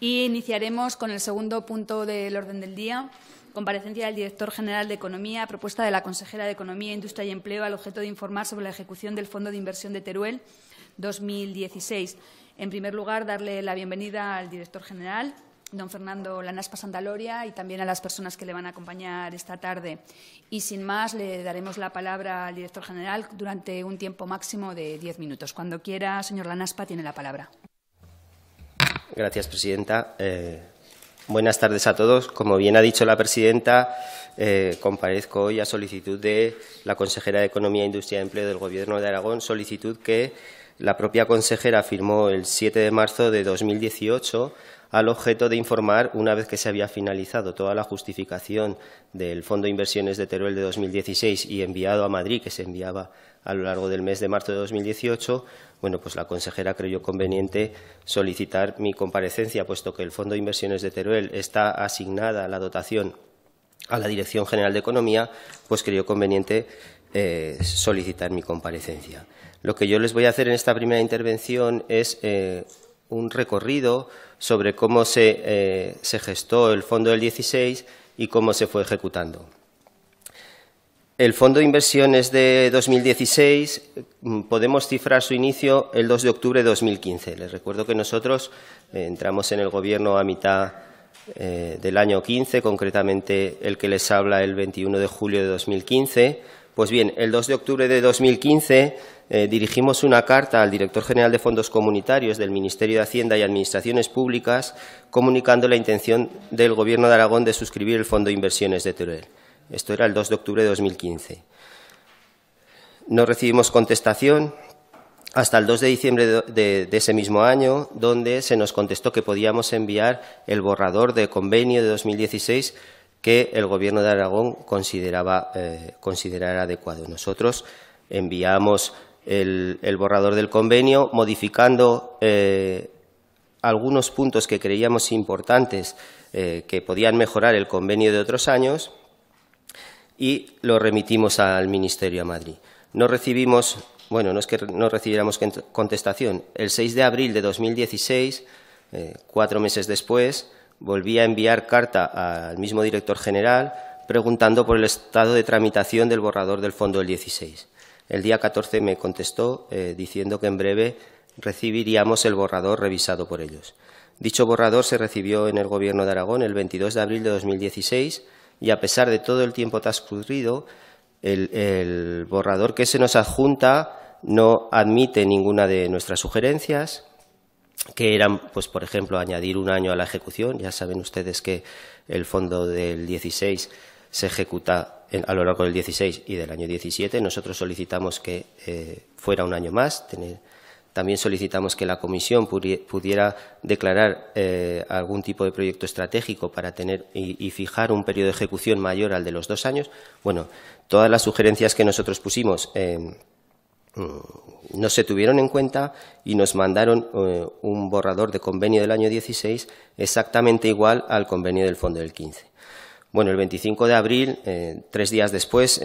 Y iniciaremos con el segundo punto del orden del día, comparecencia del director general de Economía, propuesta de la consejera de Economía, Industria y Empleo al objeto de informar sobre la ejecución del Fondo de Inversión de Teruel 2016. En primer lugar, darle la bienvenida al director general, don Fernando Lanaspa sandaloria y también a las personas que le van a acompañar esta tarde. Y sin más, le daremos la palabra al director general durante un tiempo máximo de diez minutos. Cuando quiera, señor Lanaspa, tiene la palabra. Gracias, presidenta. Eh, buenas tardes a todos. Como bien ha dicho la presidenta, eh, comparezco hoy a solicitud de la consejera de Economía, Industria y Empleo del Gobierno de Aragón, solicitud que la propia consejera firmó el 7 de marzo de 2018 al objeto de informar, una vez que se había finalizado toda la justificación del Fondo de Inversiones de Teruel de 2016 y enviado a Madrid, que se enviaba a lo largo del mes de marzo de 2018, bueno, pues la consejera creyó conveniente solicitar mi comparecencia, puesto que el Fondo de Inversiones de Teruel está asignada a la dotación a la Dirección General de Economía, pues creyó conveniente eh, solicitar mi comparecencia. Lo que yo les voy a hacer en esta primera intervención es eh, un recorrido sobre cómo se, eh, se gestó el fondo del 16 y cómo se fue ejecutando. El fondo de inversiones de 2016 mm, podemos cifrar su inicio el 2 de octubre de 2015. Les recuerdo que nosotros eh, entramos en el Gobierno a mitad eh, del año 15, concretamente el que les habla el 21 de julio de 2015. Pues bien, el 2 de octubre de 2015 eh, dirigimos una carta al director general de Fondos Comunitarios del Ministerio de Hacienda y Administraciones Públicas comunicando la intención del Gobierno de Aragón de suscribir el Fondo de Inversiones de Teruel. Esto era el 2 de octubre de 2015. No recibimos contestación hasta el 2 de diciembre de, ese mismo año, donde se nos contestó que podíamos enviar el borrador de convenio de 2016 que el Gobierno de Aragón consideraba eh, considerar adecuado. Nosotros enviamos el, borrador del convenio modificando eh, algunos puntos que creíamos importantes eh, que podían mejorar el convenio de otros años y lo remitimos al Ministerio a Madrid. No recibimos, bueno, no es que no recibiéramos contestación. El 6 de abril de 2016, eh, cuatro meses después, volví a enviar carta al mismo director general preguntando por el estado de tramitación del borrador del fondo del 16. El día 14 me contestó eh, diciendo que en breve recibiríamos el borrador revisado por ellos. Dicho borrador se recibió en el Gobierno de Aragón el 22 de abril de 2016 y a pesar de todo el tiempo transcurrido, el, borrador que se nos adjunta no admite ninguna de nuestras sugerencias, que eran, pues, por ejemplo, añadir un año a la ejecución. Ya saben ustedes que el fondo del 16 se ejecuta a lo largo del 16 y del año 17. Nosotros solicitamos que eh, fuera un año más, tener también solicitamos que la Comisión pudiera declarar eh, algún tipo de proyecto estratégico para tener y, fijar un periodo de ejecución mayor al de los dos años. Bueno, todas las sugerencias que nosotros pusimos eh, mm, no se tuvieron en cuenta y nos mandaron eh, un borrador de convenio del año 16 exactamente igual al convenio del fondo del 15. Bueno, el 25 de abril, tres días después,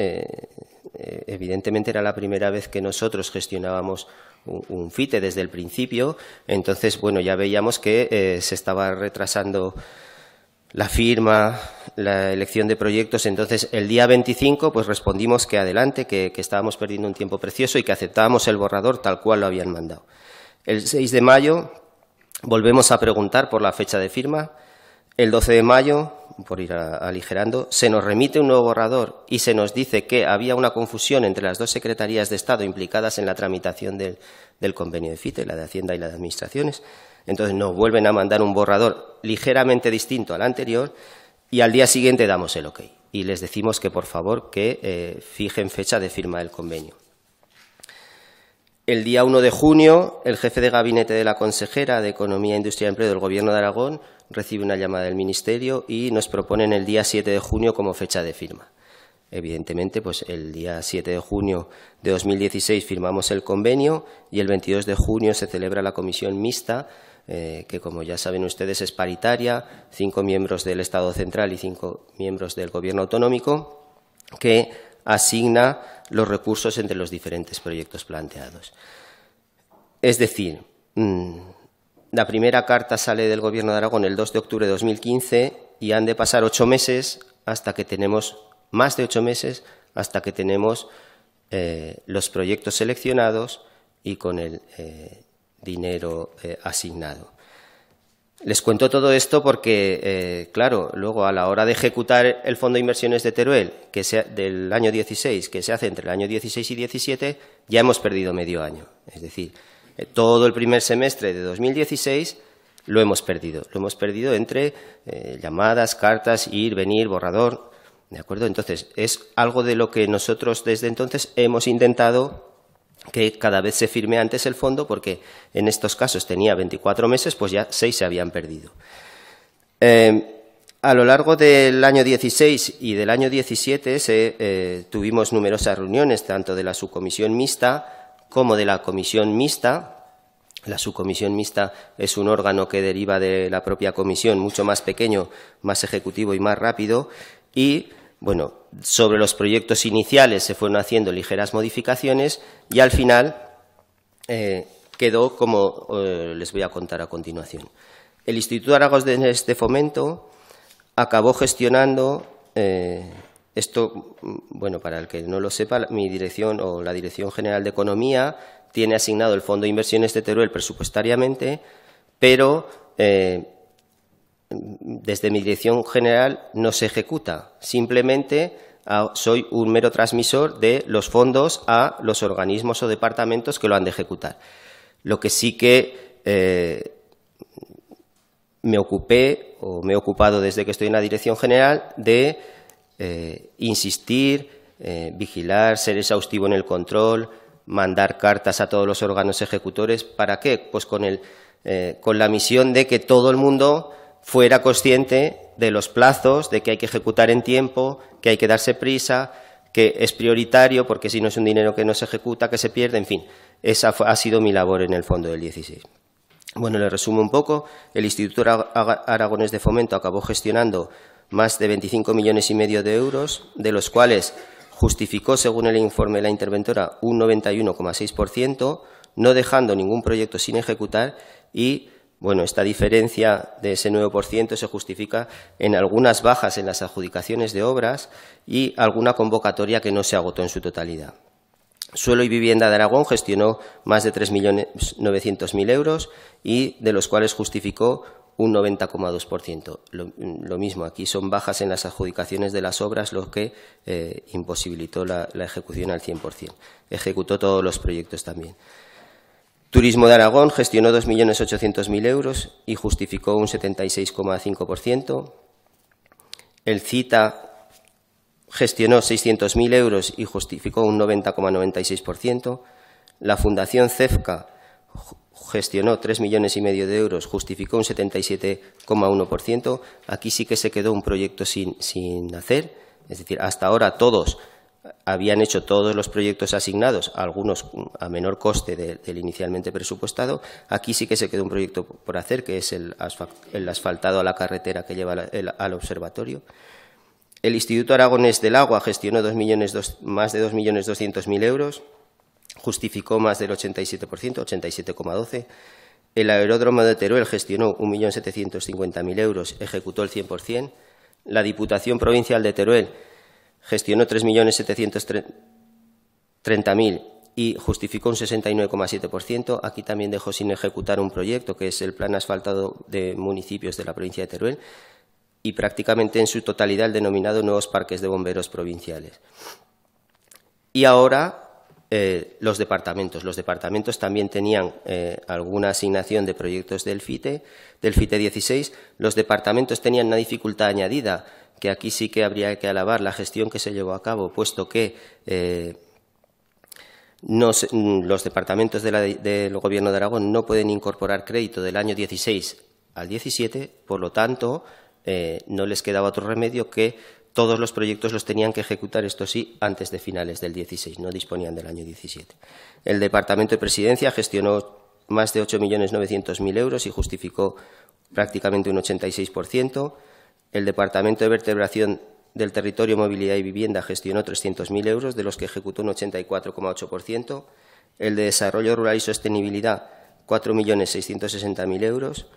eh, evidentemente era la primera vez que nosotros gestionábamos un, FITE desde el principio, entonces, bueno, ya veíamos que eh, se estaba retrasando la firma, la elección de proyectos. Entonces, el día 25, pues respondimos que adelante, que, que, estábamos perdiendo un tiempo precioso y que aceptábamos el borrador tal cual lo habían mandado. El 6 de mayo volvemos a preguntar por la fecha de firma. El 12 de mayo por ir aligerando, se nos remite un nuevo borrador y se nos dice que había una confusión entre las dos secretarías de Estado implicadas en la tramitación del, convenio de FITE, la de Hacienda y la de Administraciones. Entonces nos vuelven a mandar un borrador ligeramente distinto al anterior y al día siguiente damos el ok y les decimos que por favor que eh, fijen fecha de firma del convenio. El día 1 de junio, el jefe de gabinete de la consejera de Economía, Industria y Empleo del Gobierno de Aragón recibe una llamada del Ministerio y nos proponen el día 7 de junio como fecha de firma. Evidentemente, pues el día 7 de junio de 2016 firmamos el convenio y el 22 de junio se celebra la comisión mixta, eh, que como ya saben ustedes es paritaria, cinco miembros del Estado central y cinco miembros del Gobierno autonómico, que asigna los recursos entre los diferentes proyectos planteados. Es decir, mm, la primera carta sale del Gobierno de Aragón el 2 de octubre de 2015 y han de pasar ocho meses hasta que tenemos, más de ocho meses, hasta que tenemos eh, los proyectos seleccionados y con el eh, dinero eh, asignado. Les cuento todo esto porque, claro, luego a la hora de ejecutar el Fondo de Inversiones de Teruel que sea del año 16, que se hace entre el año 16 y 17, ya hemos perdido medio año. Es decir, eh, todo el primer semestre de 2016 lo hemos perdido. Lo hemos perdido entre eh, llamadas, cartas, ir, venir, borrador. ¿De acuerdo? Entonces, es algo de lo que nosotros desde entonces hemos intentado que cada vez se firme antes el fondo, porque en estos casos tenía 24 meses, pues ya seis se habían perdido. Em, a lo largo del año 16 y del año 17 se, eh, tuvimos numerosas reuniones, tanto de la subcomisión mixta como de la comisión mixta. La subcomisión mixta es un órgano que deriva de la propia comisión, mucho más pequeño, más ejecutivo y más rápido. Y, bueno, sobre los proyectos iniciales se fueron haciendo ligeras modificaciones y al final eh, quedó como eh, les voy a contar a continuación. El Instituto Aragos de este fomento acabó gestionando eh, esto, mm, bueno, para el que no lo sepa, mi dirección o la Dirección General de Economía tiene asignado el Fondo de Inversiones de Teruel presupuestariamente, pero eh, desde mi dirección general no se ejecuta. Simplemente ah, soy un mero transmisor de los fondos a los organismos o departamentos que lo han de ejecutar. Lo que sí que eh, me ocupé o me he ocupado desde que estoy en la dirección general de eh, insistir, eh, vigilar, ser exhaustivo en el control, mandar cartas a todos los órganos ejecutores. ¿Para qué? Pues con, el, eh, con la misión de que todo el mundo fuera consciente de los plazos, de que hay que ejecutar en tiempo, que hay que darse prisa, que es prioritario, porque si no es un dinero que no se ejecuta, que se pierde, en fin. Esa ha sido mi labor en el fondo del 16. Bueno, le resumo un poco. El Instituto Aragonés de Fomento acabó gestionando más de 25 millones y medio de euros, de los cuales justificó, según el informe de la interventora, un 91,6%, no dejando ningún proyecto sin ejecutar y, bueno, esta diferencia de ese 9% se justifica en algunas bajas en las adjudicaciones de obras y alguna convocatoria que no se agotó en su totalidad. Suelo y Vivienda de Aragón gestionó más de 3.900.000 euros y de los cuales justificó un 90,2%. Lo, lo, mismo, aquí son bajas en las adjudicaciones de las obras, lo que eh, imposibilitó la, la, ejecución al 100%. Ejecutó todos los proyectos también. Turismo de Aragón gestionó 2.800.000 euros y justificó un 76,5%. El CITA gestionó 600.000 euros y justificó un 90,96%. La Fundación CEFCA gestionó 3 millones y medio de euros, justificó un 77,1%. Aquí sí que se quedó un proyecto sin, sin hacer. Es decir, hasta ahora todos habían hecho todos los proyectos asignados, algunos a menor coste del inicialmente presupuestado. Aquí sí que se quedó un proyecto por hacer, que es el, asfaltado a la carretera que lleva al, observatorio. El Instituto Aragonés del Agua gestionó 2 millones, dos, más de 2.200.000 euros justificó más del 87%, 87,12%. El aeródromo de Teruel gestionó 1.750.000 euros, ejecutó el 100%. La Diputación Provincial de Teruel gestionó 3.730.000 y justificó un 69,7%. Aquí también dejó sin ejecutar un proyecto, que es el Plan Asfaltado de Municipios de la provincia de Teruel, y prácticamente en su totalidad el denominado Nuevos Parques de Bomberos Provinciales. Y ahora eh, los departamentos. Los departamentos también tenían eh, alguna asignación de proyectos del FITE, del FITE 16. Los departamentos tenían una dificultad añadida, que aquí sí que habría que alabar la gestión que se llevó a cabo, puesto que eh, mm, los departamentos del Gobierno de Aragón no pueden incorporar crédito del año 16 al 17, por lo tanto, no les quedaba otro remedio que todos los proyectos los tenían que ejecutar, esto sí, antes de finales del 16, no disponían del año 17. El Departamento de Presidencia gestionó más de 8.900.000 euros y justificó prácticamente un 86%. El Departamento de Vertebración del Territorio, Movilidad y Vivienda gestionó 300.000 euros, de los que ejecutó un 84,8%. El de Desarrollo Rural y Sostenibilidad, 4.660.000 euros,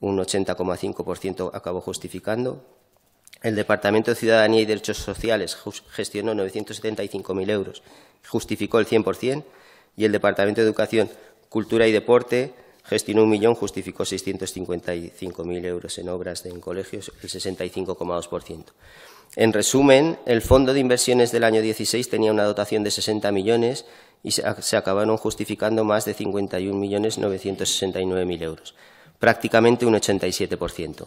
un 80,5% acabó justificando el Departamento de Ciudadanía y Derechos Sociales gestionó 975.000 euros, justificó el 100%, y el Departamento de Educación, Cultura y Deporte gestionó un millón, justificó 655.000 euros en obras en colegios, el 65,2%. En resumen, el Fondo de Inversiones del año 16 tenía una dotación de 60 millones y se acabaron justificando más de 51.969.000 euros, prácticamente un 87%.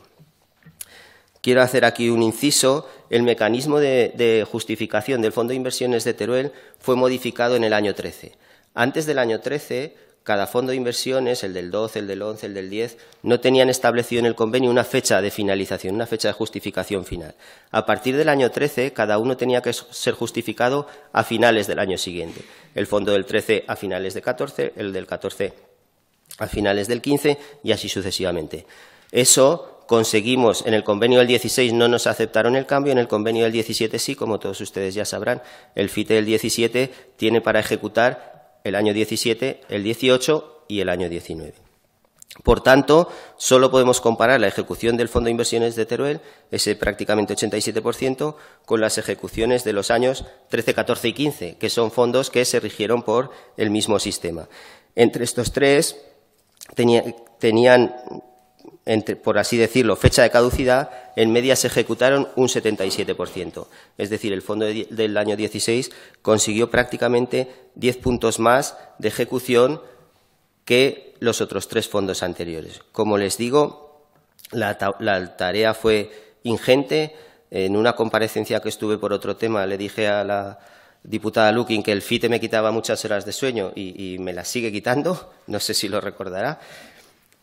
Quiero hacer aquí un inciso. El mecanismo de, justificación del Fondo de Inversiones de Teruel fue modificado en el año 13. Antes del año 13, cada fondo de inversiones, el del 12, el del 11, el del 10, no tenían establecido en el convenio una fecha de finalización, una fecha de justificación final. A partir del año 13, cada uno tenía que ser justificado a finales del año siguiente. El fondo del 13 a finales del 14, el del 14 a finales del 15 y así sucesivamente. Eso conseguimos, en el convenio del 16 no nos aceptaron el cambio, en el convenio del 17 sí, como todos ustedes ya sabrán, el FITE del 17 tiene para ejecutar el año 17, el 18 y el año 19. Por tanto, solo podemos comparar la ejecución del Fondo de Inversiones de Teruel, ese prácticamente 87%, con las ejecuciones de los años 13, 14 y 15, que son fondos que se rigieron por el mismo sistema. Entre estos tres tenían por así decirlo, fecha de caducidad, en media se ejecutaron un 77%. Es decir, el fondo del año 16 consiguió prácticamente 10 puntos más de ejecución que los otros tres fondos anteriores. Como les digo, la, tarea fue ingente. En una comparecencia que estuve por otro tema, le dije a la diputada Lukin que el FITE me quitaba muchas horas de sueño y, y me las sigue quitando. No sé si lo recordará.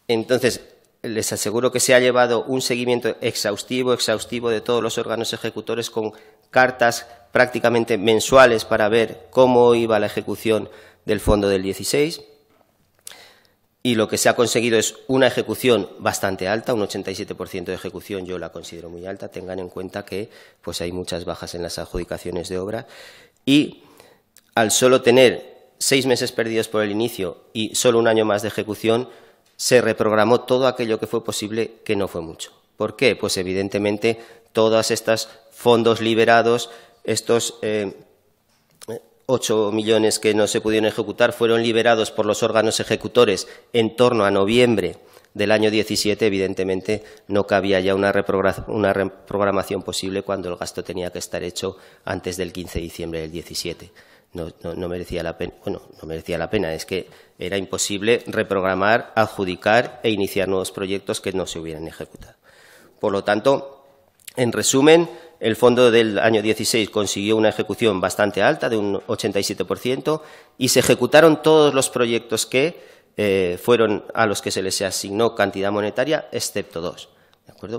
Entonces, les aseguro que se ha llevado un seguimiento exhaustivo, exhaustivo de todos los órganos ejecutores con cartas prácticamente mensuales para ver cómo iba la ejecución del fondo del 16. Y lo que se ha conseguido es una ejecución bastante alta, un 87% de ejecución yo la considero muy alta. Tengan en cuenta que pues hay muchas bajas en las adjudicaciones de obra y al solo tener seis meses perdidos por el inicio y solo un año más de ejecución, se reprogramó todo aquello que fue posible, que no fue mucho. ¿Por qué? Pues evidentemente todos estos fondos liberados, estos eh, ocho 8 millones que no se pudieron ejecutar, fueron liberados por los órganos ejecutores en torno a noviembre del año 17, evidentemente no cabía ya una, reprogramación posible cuando el gasto tenía que estar hecho antes del 15 de diciembre del 17 no, merecía la pena, bueno, no merecía la pena, es que era imposible reprogramar, adjudicar e iniciar nuevos proyectos que no se hubieran ejecutado. Por lo tanto, en resumen, el fondo del año 16 consiguió una ejecución bastante alta, de un 87%, y se ejecutaron todos los proyectos que eh, fueron a los que se les asignó cantidad monetaria, excepto dos.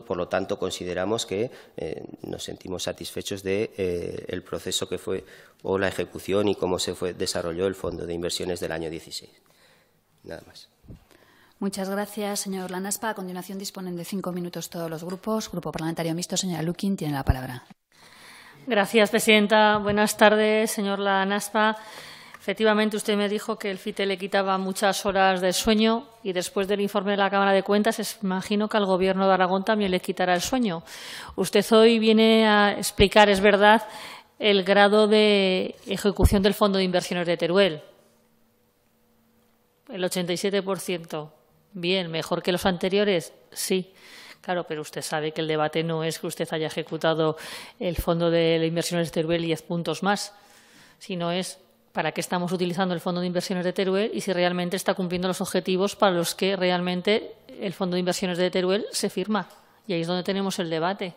Por lo tanto, consideramos que eh, nos sentimos satisfechos del de, eh, el proceso que fue o la ejecución y cómo se fue, desarrolló el Fondo de Inversiones del año 16. Nada más. Muchas gracias, señor Lanaspa. A continuación disponen de cinco minutos todos los grupos. Grupo Parlamentario Mixto, señora Lukin, tiene la palabra. Gracias, presidenta. Buenas tardes, señor Lanaspa. Efectivamente, usted me dijo que el FITE le quitaba muchas horas de sueño y después del informe de la Cámara de Cuentas, imagino que al Gobierno de Aragón también le quitará el sueño. Usted hoy viene a explicar, es verdad, el grado de ejecución del Fondo de Inversiones de Teruel. El 87%. Bien, mejor que los anteriores, sí. Claro, pero usted sabe que el debate no es que usted haya ejecutado el Fondo de Inversiones de Teruel diez puntos más, sino es para qué estamos utilizando el Fondo de Inversiones de Teruel y si realmente está cumpliendo los objetivos para los que realmente el Fondo de Inversiones de Teruel se firma. Y ahí es donde tenemos el debate.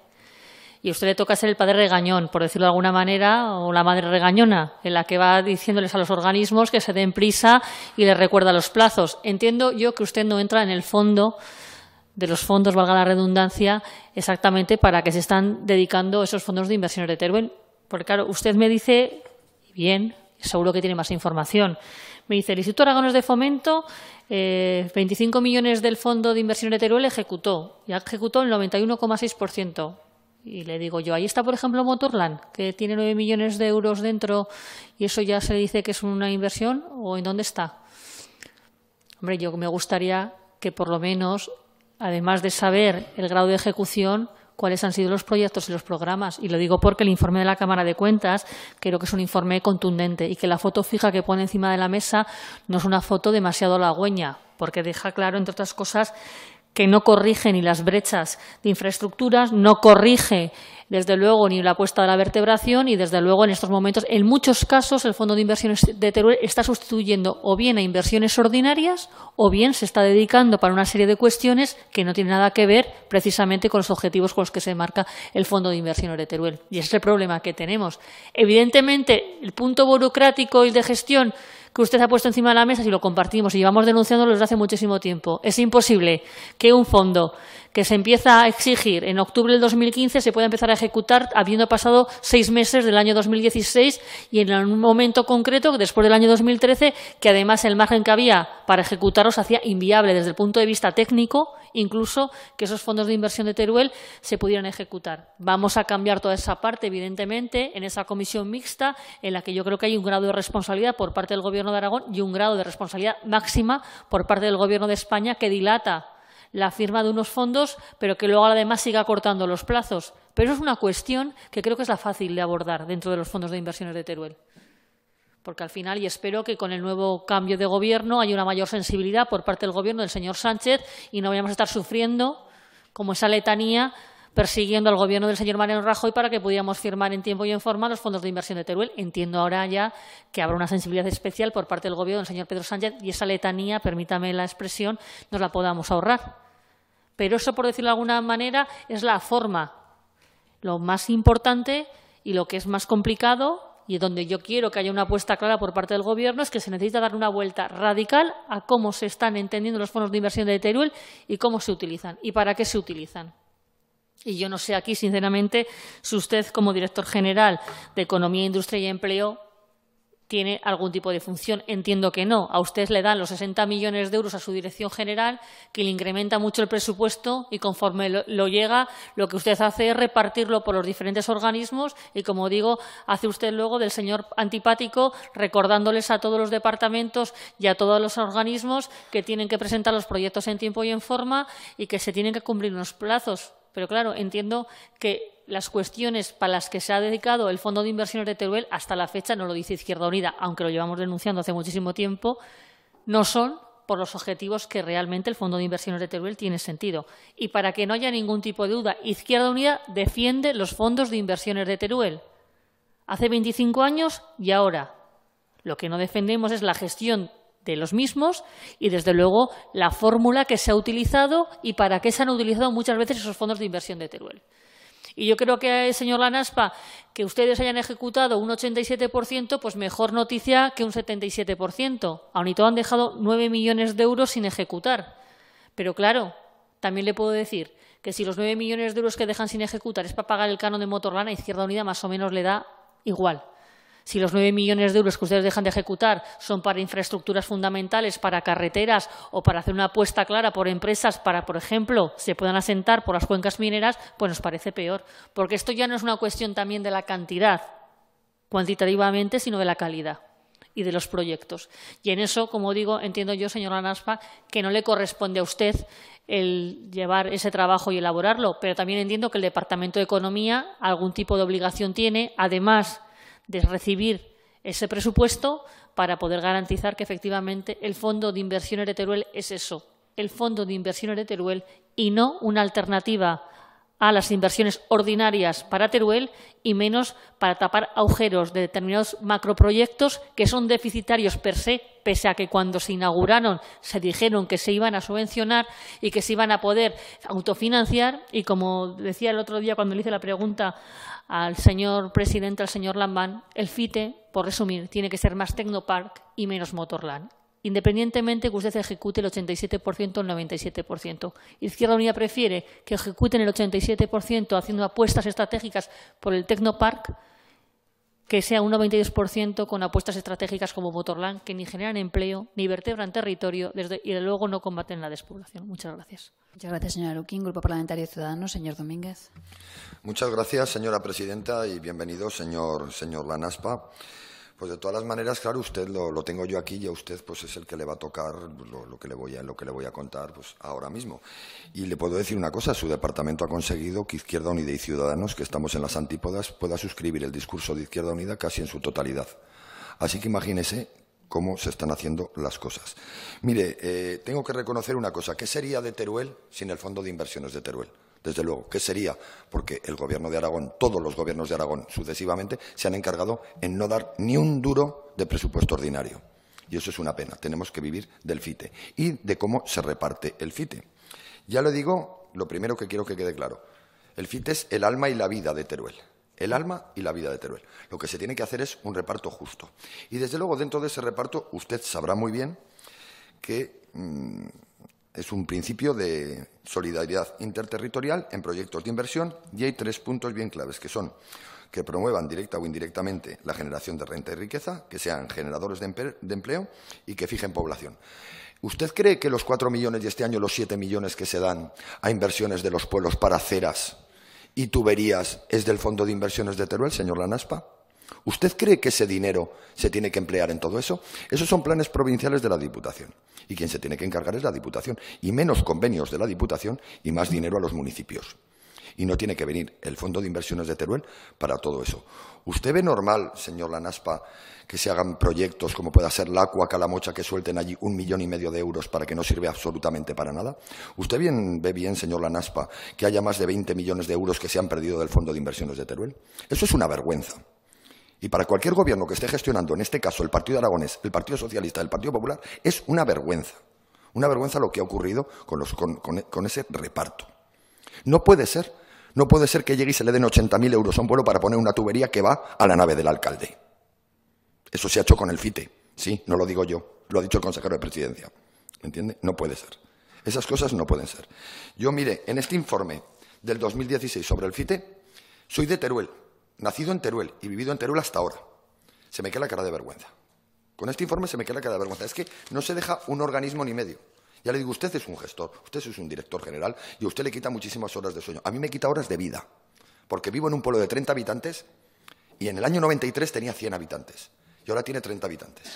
Y a usted le toca ser el padre regañón, por decirlo de alguna manera, o la madre regañona, en la que va diciéndoles a los organismos que se den prisa y les recuerda los plazos. Entiendo yo que usted no entra en el fondo de los fondos, valga la redundancia, exactamente para que se están dedicando esos fondos de inversiones de Teruel. Porque claro, usted me dice, bien, seguro que tiene más información. Me dice, el Instituto Aragones de Fomento, 25 eh, millones del Fondo de Inversión de ejecutó, ya ejecutó el 91,6%. Y le digo yo, ahí está, por ejemplo, Motorland, que tiene 9 millones de euros dentro y eso ya se dice que es una inversión, ¿o en dónde está? Hombre, yo me gustaría que por lo menos, además de saber el grado de ejecución, cuáles han sido los proyectos y los programas. Y lo digo porque el informe de la Cámara de Cuentas creo que es un informe contundente y que la foto fija que pone encima de la mesa no es una foto demasiado halagüeña, porque deja claro, entre otras cosas, que no corrige ni las brechas de infraestructuras, no corrige desde luego ni la apuesta de la vertebración y desde luego en estos momentos en muchos casos el fondo de inversiones de Teruel está sustituyendo o bien a inversiones ordinarias o bien se está dedicando para una serie de cuestiones que no tienen nada que ver precisamente con los objetivos con los que se marca el fondo de inversiones de Teruel y ese es el problema que tenemos. Evidentemente el punto burocrático y de gestión que usted ha puesto encima de la mesa, y lo compartimos y llevamos denunciándolo desde hace muchísimo tiempo, es imposible que un fondo que se empieza a exigir en octubre del 2015 se pueda empezar a ejecutar habiendo pasado seis meses del año 2016 y en un momento concreto, después del año 2013, que además el margen que había para ejecutarlos hacía inviable desde el punto de vista técnico incluso que esos fondos de inversión de Teruel se pudieran ejecutar. Vamos a cambiar toda esa parte, evidentemente, en esa comisión mixta en la que yo creo que hay un grado de responsabilidad por parte del Gobierno de Aragón y un grado de responsabilidad máxima por parte del Gobierno de España que dilata la firma de unos fondos, pero que luego además siga cortando los plazos. Pero eso es una cuestión que creo que es la fácil de abordar dentro de los fondos de inversiones de Teruel porque al final, y espero que con el nuevo cambio de gobierno haya una mayor sensibilidad por parte del gobierno del señor Sánchez y no vayamos a estar sufriendo como esa letanía persiguiendo al gobierno del señor Mariano Rajoy para que pudiéramos firmar en tiempo y en forma los fondos de inversión de Teruel. Entiendo ahora ya que habrá una sensibilidad especial por parte del gobierno del señor Pedro Sánchez y esa letanía, permítame la expresión, nos la podamos ahorrar. Pero eso, por decirlo de alguna manera, es la forma. Lo más importante y lo que es más complicado y donde yo quiero que haya una apuesta clara por parte del Gobierno es que se necesita dar una vuelta radical a cómo se están entendiendo los fondos de inversión de Teruel y cómo se utilizan y para qué se utilizan. Y yo no sé aquí, sinceramente, si usted, como director general de Economía, Industria y Empleo, tiene algún tipo de función. Entiendo que no. A usted le dan los 60 millones de euros a su dirección general, que le incrementa mucho el presupuesto y conforme lo llega, lo que usted hace es repartirlo por los diferentes organismos y, como digo, hace usted luego del señor antipático recordándoles a todos los departamentos y a todos los organismos que tienen que presentar los proyectos en tiempo y en forma y que se tienen que cumplir unos plazos. Pero claro, entiendo que las cuestiones para las que se ha dedicado el Fondo de Inversiones de Teruel hasta la fecha, no lo dice Izquierda Unida, aunque lo llevamos denunciando hace muchísimo tiempo, no son por los objetivos que realmente el Fondo de Inversiones de Teruel tiene sentido. Y para que no haya ningún tipo de duda, Izquierda Unida defiende los fondos de inversiones de Teruel. Hace 25 años y ahora. Lo que no defendemos es la gestión de los mismos y, desde luego, la fórmula que se ha utilizado y para qué se han utilizado muchas veces esos fondos de inversión de Teruel. Y yo creo que, señor Lanaspa, que ustedes hayan ejecutado un 87%, pues mejor noticia que un 77%. Aun y todo han dejado nueve millones de euros sin ejecutar. Pero claro, también le puedo decir que si los nueve millones de euros que dejan sin ejecutar es para pagar el canon de Motorlana, Izquierda Unida más o menos le da igual. Si los nueve millones de euros que ustedes dejan de ejecutar son para infraestructuras fundamentales, para carreteras o para hacer una apuesta clara por empresas para, por ejemplo, se puedan asentar por las cuencas mineras, pues nos parece peor. Porque esto ya no es una cuestión también de la cantidad, cuantitativamente, sino de la calidad y de los proyectos. Y en eso, como digo, entiendo yo, señora Naspa, que no le corresponde a usted el llevar ese trabajo y elaborarlo, pero también entiendo que el Departamento de Economía algún tipo de obligación tiene, además de recibir ese presupuesto para poder garantizar que efectivamente el fondo de inversión de es eso, el fondo de inversión de y no una alternativa a las inversiones ordinarias para Teruel y menos para tapar agujeros de determinados macroproyectos que son deficitarios per se, pese a que cuando se inauguraron se dijeron que se iban a subvencionar y que se iban a poder autofinanciar. Y como decía el otro día cuando le hice la pregunta al señor presidente, al señor Lambán, el FITE, por resumir, tiene que ser más Tecnopark y menos Motorland independientemente que usted ejecute el 87% o el 97%. Izquierda Unida prefiere que ejecuten el 87% haciendo apuestas estratégicas por el Tecnopark, que sea un 92% con apuestas estratégicas como Motorland, que ni generan empleo, ni vertebran territorio desde, y luego no combaten la despoblación. Muchas gracias. Muchas gracias, señora Luquín. Grupo Parlamentario Ciudadanos, señor Domínguez. Muchas gracias, señora presidenta, y bienvenido, señor, señor Lanaspa. Pues de todas las maneras, claro, usted lo, tengo yo aquí y a usted pues es el que le va a tocar lo, que le voy a, lo que le voy a contar pues, ahora mismo. Y le puedo decir una cosa, su departamento ha conseguido que Izquierda Unida y Ciudadanos, que estamos en las antípodas, pueda suscribir el discurso de Izquierda Unida casi en su totalidad. Así que imagínese cómo se están haciendo las cosas. Mire, eh, tengo que reconocer una cosa, ¿qué sería de Teruel sin el Fondo de Inversiones de Teruel? desde luego. ¿Qué sería? Porque el gobierno de Aragón, todos los gobiernos de Aragón sucesivamente, se han encargado en no dar ni un duro de presupuesto ordinario. Y eso es una pena. Tenemos que vivir del FITE y de cómo se reparte el FITE. Ya lo digo, lo primero que quiero que quede claro. El FITE es el alma y la vida de Teruel el alma y la vida de Teruel. Lo que se tiene que hacer es un reparto justo. Y desde luego, dentro de ese reparto, usted sabrá muy bien que mm, es un principio de solidaridad interterritorial en proyectos de inversión y hay tres puntos bien claves que son que promuevan directa o indirectamente la generación de renta y riqueza, que sean generadores de, empleo y que fijen población. ¿Usted cree que los cuatro millones de este año los siete millones que se dan a inversiones de los pueblos para aceras y tuberías es del Fondo de Inversiones de Teruel, señor Lanaspa? ¿Usted cree que ese dinero se tiene que emplear en todo eso? Esos son planes provinciales de la Diputación. Y quien se tiene que encargar es la Diputación. Y menos convenios de la Diputación y más dinero a los municipios. Y no tiene que venir el Fondo de Inversiones de Teruel para todo eso. ¿Usted ve normal, señor Lanaspa, que se hagan proyectos como pueda ser la Acua Calamocha que suelten allí un millón y medio de euros para que no sirve absolutamente para nada? ¿Usted bien, ve bien, señor Lanaspa, que haya más de 20 millones de euros que se han perdido del Fondo de Inversiones de Teruel? Eso es una vergüenza. Y para cualquier gobierno que esté gestionando, en este caso el Partido Aragonés, el Partido Socialista, el Partido Popular, es una vergüenza. Una vergüenza lo que ha ocurrido con, ese reparto. No puede ser, no puede ser que llegue y se le den 80.000 euros a un vuelo para poner una tubería que va a la nave del alcalde. Eso se ha hecho con el FITE, sí, no lo digo yo, lo ha dicho el consejero de presidencia. ¿Me entiende? No puede ser. Esas cosas no pueden ser. Yo, mire, en este informe del 2016 sobre el FITE, soy de Teruel, nacido en Teruel y vivido en Teruel hasta ahora. Se me queda la cara de vergüenza. Con este informe se me queda la cara de vergüenza. Es que no se deja un organismo ni medio. Ya le digo, usted es un gestor, usted es un director general y usted le quita muchísimas horas de sueño. A mí me quita horas de vida, porque vivo en un pueblo de 30 habitantes y en el año 93 tenía 100 habitantes y ahora tiene 30 habitantes.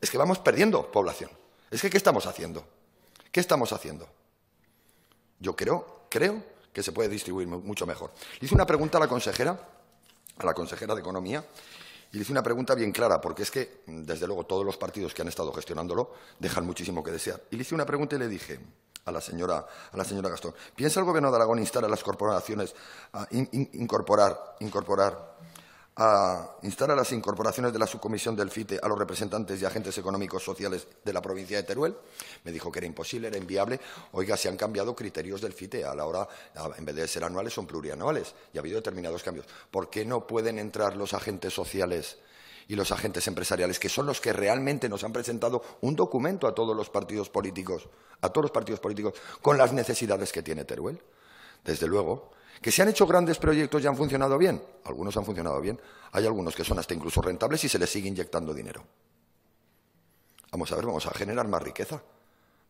Es que vamos perdiendo población. Es que, ¿qué estamos haciendo? ¿Qué estamos haciendo? Yo creo, creo que se puede distribuir mucho mejor. Le hice una pregunta a la consejera, a la consejera de Economía, y le hice una pregunta bien clara, porque es que, desde luego, todos los partidos que han estado gestionándolo dejan muchísimo que desear. Y le hice una pregunta y le dije a la señora, a la señora Gastón, ¿piensa el Gobierno de Aragón instar a las corporaciones a incorporar, incorporar a instar a las incorporaciones de la subcomisión del FITE a los representantes y agentes económicos sociales de la provincia de Teruel. Me dijo que era imposible, era inviable. Oiga, se han cambiado criterios del FITE a la hora, en vez de ser anuales, son plurianuales y ha habido determinados cambios. ¿Por qué no pueden entrar los agentes sociales? y los agentes empresariales, que son los que realmente nos han presentado un documento a todos los partidos políticos, a todos los partidos políticos, con las necesidades que tiene Teruel. Desde luego, que se han hecho grandes proyectos y han funcionado bien. Algunos han funcionado bien. Hay algunos que son hasta incluso rentables y se les sigue inyectando dinero. Vamos a ver, vamos a generar más riqueza.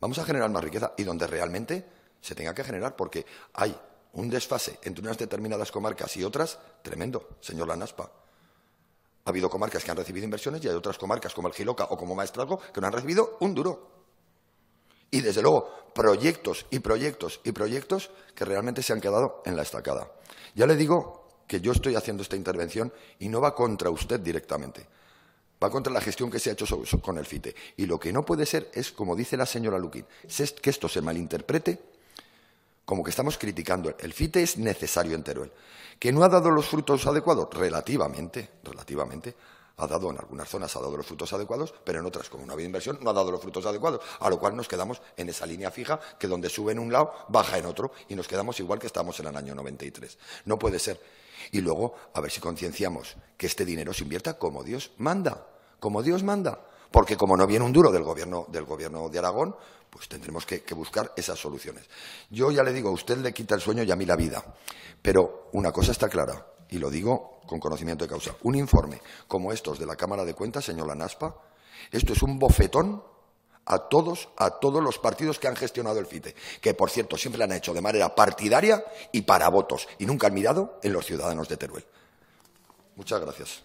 Vamos a generar más riqueza y donde realmente se tenga que generar, porque hay un desfase entre unas determinadas comarcas y otras tremendo, señor Lanaspa. Ha habido comarcas que han recibido inversiones y hay otras comarcas como el Giloca o como Maestrazgo que no han recibido un duro. Y desde luego, proyectos y proyectos y proyectos que realmente se han quedado en la estacada. Ya le digo que yo estoy haciendo esta intervención y no va contra usted directamente. Va contra la gestión que se ha hecho con el FITE. Y lo que no puede ser es, como dice la señora Luquín, que esto se malinterprete como que estamos criticando. El FITE es necesario en Teruel. ¿Que no ha dado los frutos adecuados? Relativamente, relativamente ha dado en algunas zonas ha dado los frutos adecuados, pero en otras, como no ha inversión, no ha dado los frutos adecuados, a lo cual nos quedamos en esa línea fija que donde sube en un lado, baja en otro y nos quedamos igual que estábamos en el año 93. No puede ser. Y luego, a ver si concienciamos que este dinero se invierta como Dios manda, como Dios manda, porque como no viene un duro del gobierno del gobierno de Aragón, pues tendremos que, que, buscar esas soluciones. Yo ya le digo, a usted le quita el sueño y a mí la vida. Pero una cosa está clara, y lo digo con conocimiento de causa, un informe como estos de la Cámara de Cuentas, señora Naspa, esto es un bofetón a todos, a todos los partidos que han gestionado el FITE, que por cierto siempre lo han hecho de manera partidaria y para votos, y nunca han mirado en los ciudadanos de Teruel. Muchas gracias.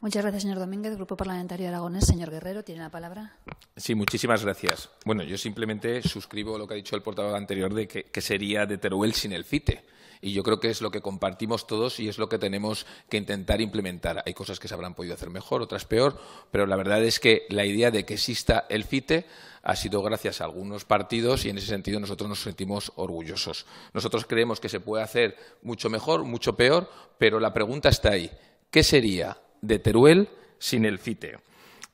Muchas gracias, señor Domínguez. Grupo Parlamentario Aragonés, señor Guerrero, tiene la palabra. Sí, muchísimas gracias. Bueno, yo simplemente suscribo lo que ha dicho el portavoz anterior de que, que sería de Teruel sin el FITE y yo creo que es lo que compartimos todos y es lo que tenemos que intentar implementar. Hay cosas que se habrán podido hacer mejor, otras peor, pero la verdad es que la idea de que exista el FITE ha sido gracias a algunos partidos y en ese sentido nosotros nos sentimos orgullosos. Nosotros creemos que se puede hacer mucho mejor, mucho peor, pero la pregunta está ahí. ¿Qué sería de Teruel sin el FITE?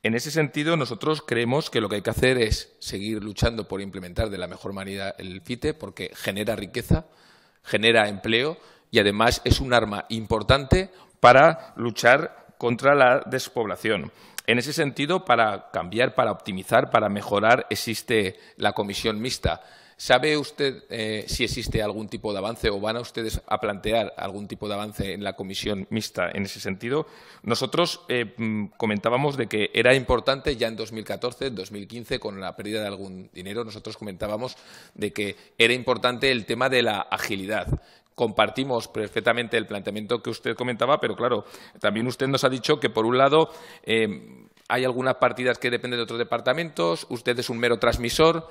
En ese sentido, nosotros creemos que lo que hay que hacer es seguir luchando por implementar de la mejor manera el FITE porque genera riqueza, genera empleo y además es un arma importante para luchar contra la despoblación. En ese sentido, para cambiar, para optimizar, para mejorar, existe la comisión mixta ¿Sabe usted eh, si existe algún tipo de avance o van a ustedes a plantear algún tipo de avance en la comisión mixta en ese sentido? Nosotros eh, mm, comentábamos de que era importante ya en 2014, 2015, con la pérdida de algún dinero, nosotros comentábamos de que era importante el tema de la agilidad compartimos perfectamente el planteamiento que usted comentaba, pero claro, también usted nos ha dicho que, por un lado, eh, hay algunas partidas que dependen de otros departamentos, usted es un mero transmisor,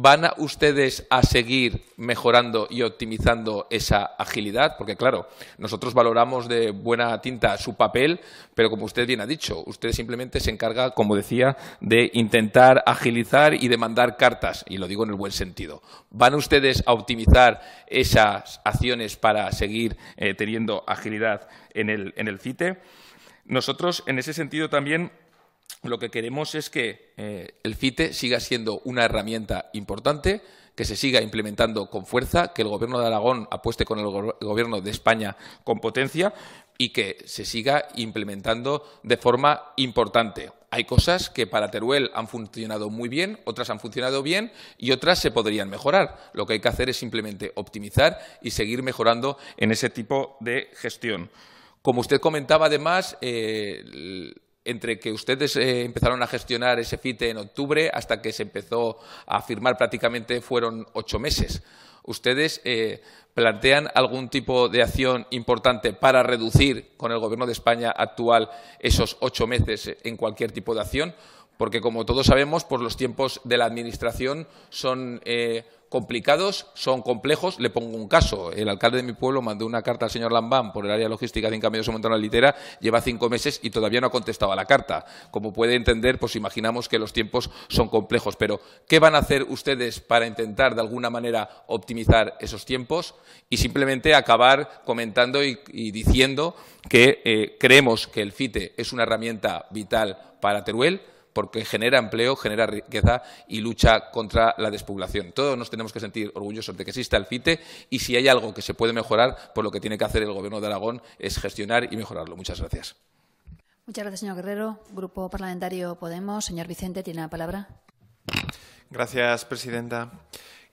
¿Van a ustedes a seguir mejorando y optimizando esa agilidad? Porque, claro, nosotros valoramos de buena tinta su papel, pero como usted bien ha dicho, usted simplemente se encarga, como decía, de intentar agilizar y de mandar cartas, y lo digo en el buen sentido. ¿Van ustedes a optimizar esas acciones para seguir eh, teniendo agilidad en el, en el CITE? Nosotros, en ese sentido, también lo que queremos es que eh, el FITE siga siendo una herramienta importante, que se siga implementando con fuerza, que el Gobierno de Aragón apueste con el Gobierno de España con potencia y que se siga implementando de forma importante. Hay cosas que para Teruel han funcionado muy bien, otras han funcionado bien y otras se podrían mejorar. Lo que hay que hacer es simplemente optimizar y seguir mejorando en ese tipo de gestión. Como usted comentaba, además, eh, entre que ustedes eh, empezaron a gestionar ese FITE en octubre hasta que se empezó a firmar prácticamente fueron ocho meses. ¿Ustedes eh, plantean algún tipo de acción importante para reducir con el Gobierno de España actual esos ocho meses en cualquier tipo de acción? Porque, como todos sabemos, pues los tiempos de la Administración son eh, complicados, son complejos. Le pongo un caso. El alcalde de mi pueblo mandó una carta al señor Lambán por el área logística de encaminos de Montana Litera. Lleva cinco meses y todavía no ha contestado a la carta. Como puede entender, pues imaginamos que los tiempos son complejos. Pero, ¿qué van a hacer ustedes para intentar, de alguna manera, optimizar esos tiempos? Y simplemente acabar comentando y, diciendo que eh, creemos que el FITE es una herramienta vital para Teruel porque genera empleo, genera riqueza y lucha contra la despoblación. Todos nos tenemos que sentir orgullosos de que exista el FITE y si hay algo que se puede mejorar, por pues lo que tiene que hacer el Gobierno de Aragón es gestionar y mejorarlo. Muchas gracias. Muchas gracias, señor Guerrero. Grupo Parlamentario Podemos. Señor Vicente, tiene la palabra. Gracias, presidenta.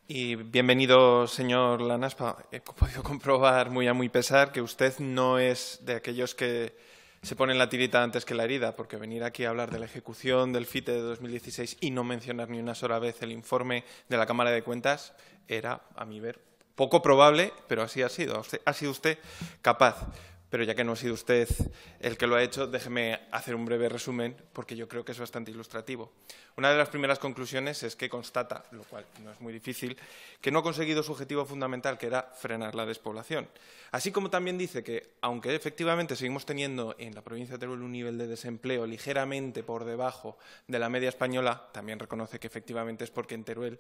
Y bienvenido, señor Lanaspa. He podido comprobar muy a muy pesar que usted no es de aquellos que se pone la tirita antes que la herida, porque venir aquí a hablar de la ejecución del FITE de 2016 y no mencionar ni una sola vez el informe de la Cámara de Cuentas era, a mi ver, poco probable, pero así ha sido. Ha sido usted capaz pero ya que no ha sido usted el que lo ha hecho, déjeme hacer un breve resumen, porque yo creo que es bastante ilustrativo. Una de las primeras conclusiones es que constata, lo cual no es muy difícil, que no ha conseguido su objetivo fundamental, que era frenar la despoblación. Así como también dice que, aunque efectivamente seguimos teniendo en la provincia de Teruel un nivel de desempleo ligeramente por debajo de la media española, también reconoce que efectivamente es porque en Teruel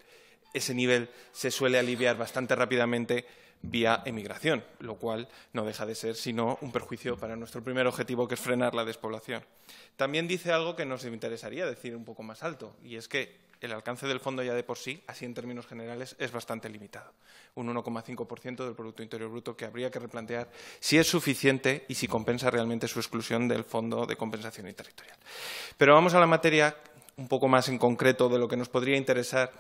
ese nivel se suele aliviar bastante rápidamente vía emigración, lo cual no deja de ser sino un perjuicio para nuestro primer objetivo, que es frenar la despoblación. También dice algo que nos interesaría decir un poco más alto, y es que el alcance del fondo ya de por sí, así en términos generales, es bastante limitado. Un 1,5% del Producto Interior Bruto que habría que replantear si es suficiente y si compensa realmente su exclusión del Fondo de Compensación territorial. Pero vamos a la materia un poco más en concreto de lo que nos podría interesar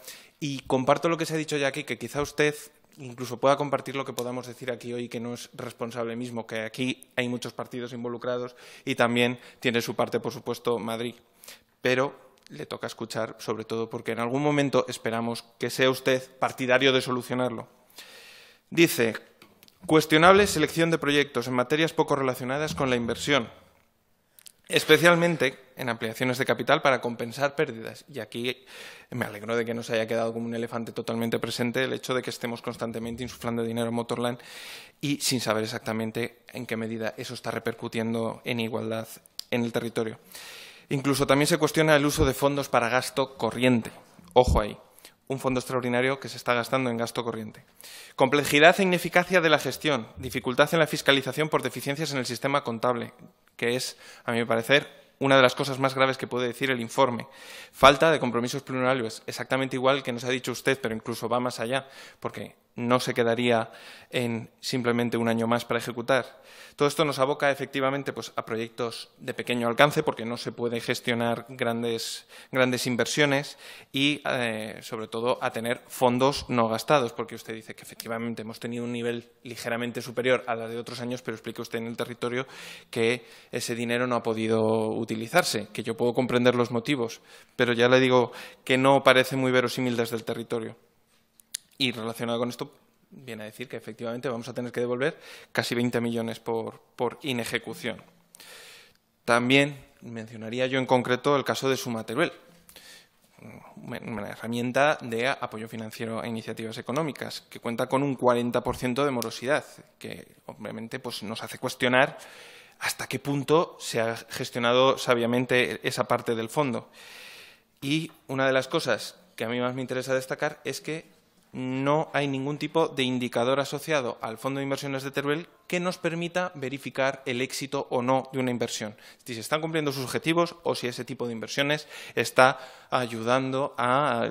y comparto lo que se ha dicho ya aquí, que quizá usted incluso pueda compartir lo que podamos decir aquí hoy, que no es responsable mismo, que aquí hay muchos partidos involucrados y también tiene su parte, por supuesto, Madrid. Pero le toca escuchar, sobre todo porque en algún momento esperamos que sea usted partidario de solucionarlo. Dice, cuestionable selección de proyectos en materias poco relacionadas con la inversión especialmente en ampliaciones de capital para compensar pérdidas. Y aquí me alegro de que nos haya quedado como un elefante totalmente presente el hecho de que estemos constantemente insuflando dinero en Motorland y sin saber exactamente en qué medida eso está repercutiendo en igualdad en el territorio. Incluso también se cuestiona el uso de fondos para gasto corriente. Ojo ahí, un fondo extraordinario que se está gastando en gasto corriente. Complejidad e ineficacia de la gestión, dificultad en la fiscalización por deficiencias en el sistema contable, que es, a mi parecer, una de las cosas más graves que puede decir el informe. Falta de compromisos plurianuales, exactamente igual que nos ha dicho usted, pero incluso va más allá, porque no se quedaría en simplemente un año más para ejecutar. Todo esto nos aboca efectivamente pues, a proyectos de pequeño alcance porque no se pueden gestionar grandes, grandes inversiones y eh, sobre todo a tener fondos no gastados porque usted dice que efectivamente hemos tenido un nivel ligeramente superior a la de otros años pero explique usted en el territorio que ese dinero no ha podido utilizarse, que yo puedo comprender los motivos pero ya le digo que no parece muy verosímil desde el territorio. Y relacionado con esto, viene a decir que efectivamente vamos a tener que devolver casi 20 millones por, inejecución. También mencionaría yo en concreto el caso de Sumateruel, una herramienta de apoyo financiero a iniciativas económicas, que cuenta con un 40% de morosidad, que obviamente pues, nos hace cuestionar hasta qué punto se ha gestionado sabiamente esa parte del fondo. Y una de las cosas que a mí más me interesa destacar es que no hay ningún tipo de indicador asociado al fondo de inversiones de Teruel que nos permita verificar el éxito o no de una inversión, si se están cumpliendo sus objetivos o si ese tipo de inversiones está ayudando a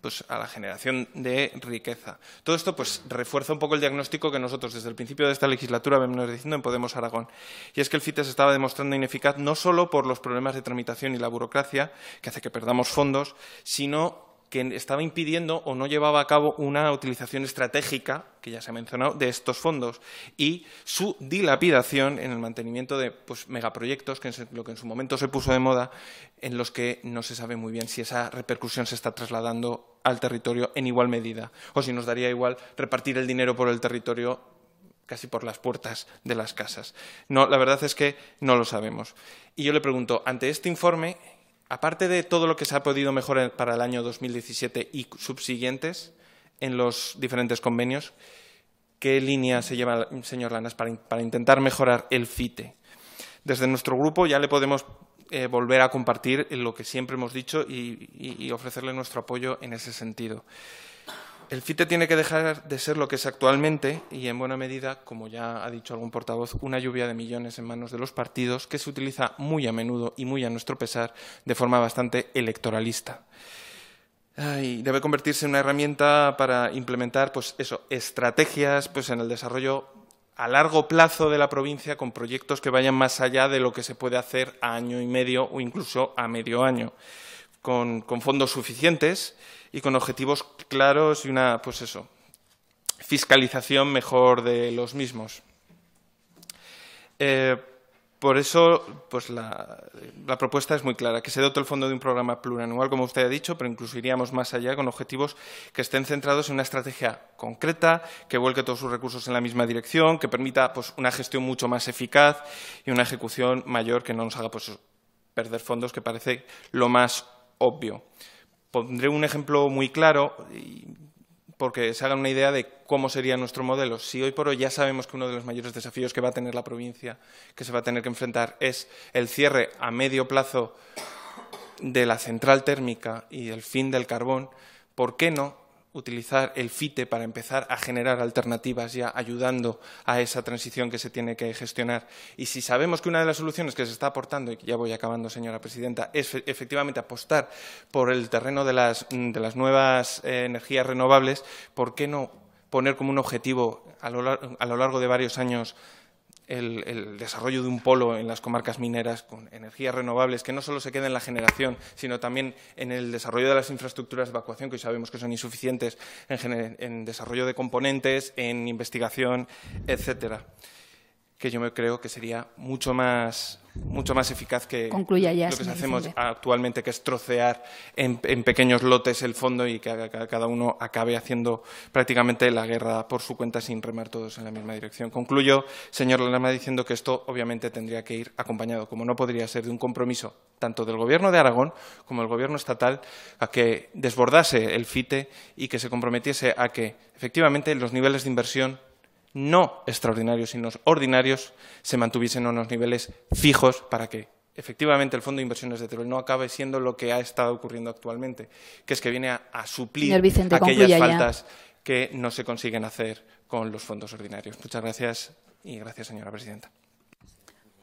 pues, la generación de riqueza. Todo esto pues, refuerza un poco el diagnóstico que nosotros desde el principio de esta legislatura venimos diciendo en Podemos Aragón. Y es que el CITES estaba demostrando ineficaz no solo por los problemas de tramitación y la burocracia, que hace que perdamos fondos, sino que estaba impidiendo o no llevaba a cabo una utilización estratégica, que ya se ha mencionado, de estos fondos y su dilapidación en el mantenimiento de pues, megaproyectos, que es lo que en su momento se puso de moda, en los que no se sabe muy bien si esa repercusión se está trasladando al territorio en igual medida o si nos daría igual repartir el dinero por el territorio casi por las puertas de las casas. No, la verdad es que no lo sabemos. Y yo le pregunto, ante este informe, aparte de todo lo que se ha podido mejorar para el año 2017 y subsiguientes en los diferentes convenios, ¿qué línea se lleva, señor Lanas, para, intentar mejorar el FITE? Desde nuestro grupo ya le podemos eh, volver a compartir lo que siempre hemos dicho y ofrecerle nuestro apoyo en ese sentido. El FITE tiene que dejar de ser lo que es actualmente y, en buena medida, como ya ha dicho algún portavoz, una lluvia de millones en manos de los partidos que se utiliza muy a menudo y muy a nuestro pesar de forma bastante electoralista. Y debe convertirse en una herramienta para implementar pues eso, estrategias pues, en el desarrollo a largo plazo de la provincia con proyectos que vayan más allá de lo que se puede hacer a año y medio o incluso a medio año con, fondos suficientes y con objetivos claros y una, pues eso, fiscalización mejor de los mismos. Eh, por eso, pues la, propuesta es muy clara, que se dote el fondo de un programa plurianual, como usted ha dicho, pero incluso iríamos más allá con objetivos que estén centrados en una estrategia concreta, que vuelque todos sus recursos en la misma dirección, que permita pues, una gestión mucho más eficaz y una ejecución mayor que no nos haga pues, perder fondos, que parece lo más obvio. Pondré un ejemplo muy claro porque se hagan una idea de cómo sería nuestro modelo. Si hoy por hoy ya sabemos que uno de los mayores desafíos que va a tener la provincia, que se va a tener que enfrentar, es el cierre a medio plazo de la central térmica y el fin del carbón, ¿por qué no utilizar el FITE para empezar a generar alternativas ya ayudando a esa transición que se tiene que gestionar. Y si sabemos que una de las soluciones que se está aportando, y ya voy acabando, señora presidenta, es efectivamente apostar por el terreno de las, nuevas eh, energías renovables, ¿por qué no poner como un objetivo a lo, largo de varios años el, desarrollo de un polo en las comarcas mineras con energías renovables, que no solo se quede en la generación, sino también en el desarrollo de las infraestructuras de evacuación, que hoy sabemos que son insuficientes, en, en desarrollo de componentes, en investigación, etcétera que yo me creo que sería mucho más, mucho más eficaz que lo que hacemos actualmente, que es trocear en, pequeños lotes el fondo y que cada uno acabe haciendo prácticamente la guerra por su cuenta sin remar todos en la misma dirección. Concluyo, señor Lama, diciendo que esto obviamente tendría que ir acompañado, como no podría ser, de un compromiso tanto del Gobierno de Aragón como del Gobierno estatal a que desbordase el FITE y que se comprometiese a que efectivamente los niveles de inversión no extraordinarios, sino ordinarios, se mantuviesen unos niveles fijos para que efectivamente el Fondo de Inversiones de Teruel no acabe siendo lo que ha estado ocurriendo actualmente, que es que viene a, suplir aquellas faltas que no se consiguen hacer con los fondos ordinarios. Muchas gracias y gracias, señora presidenta.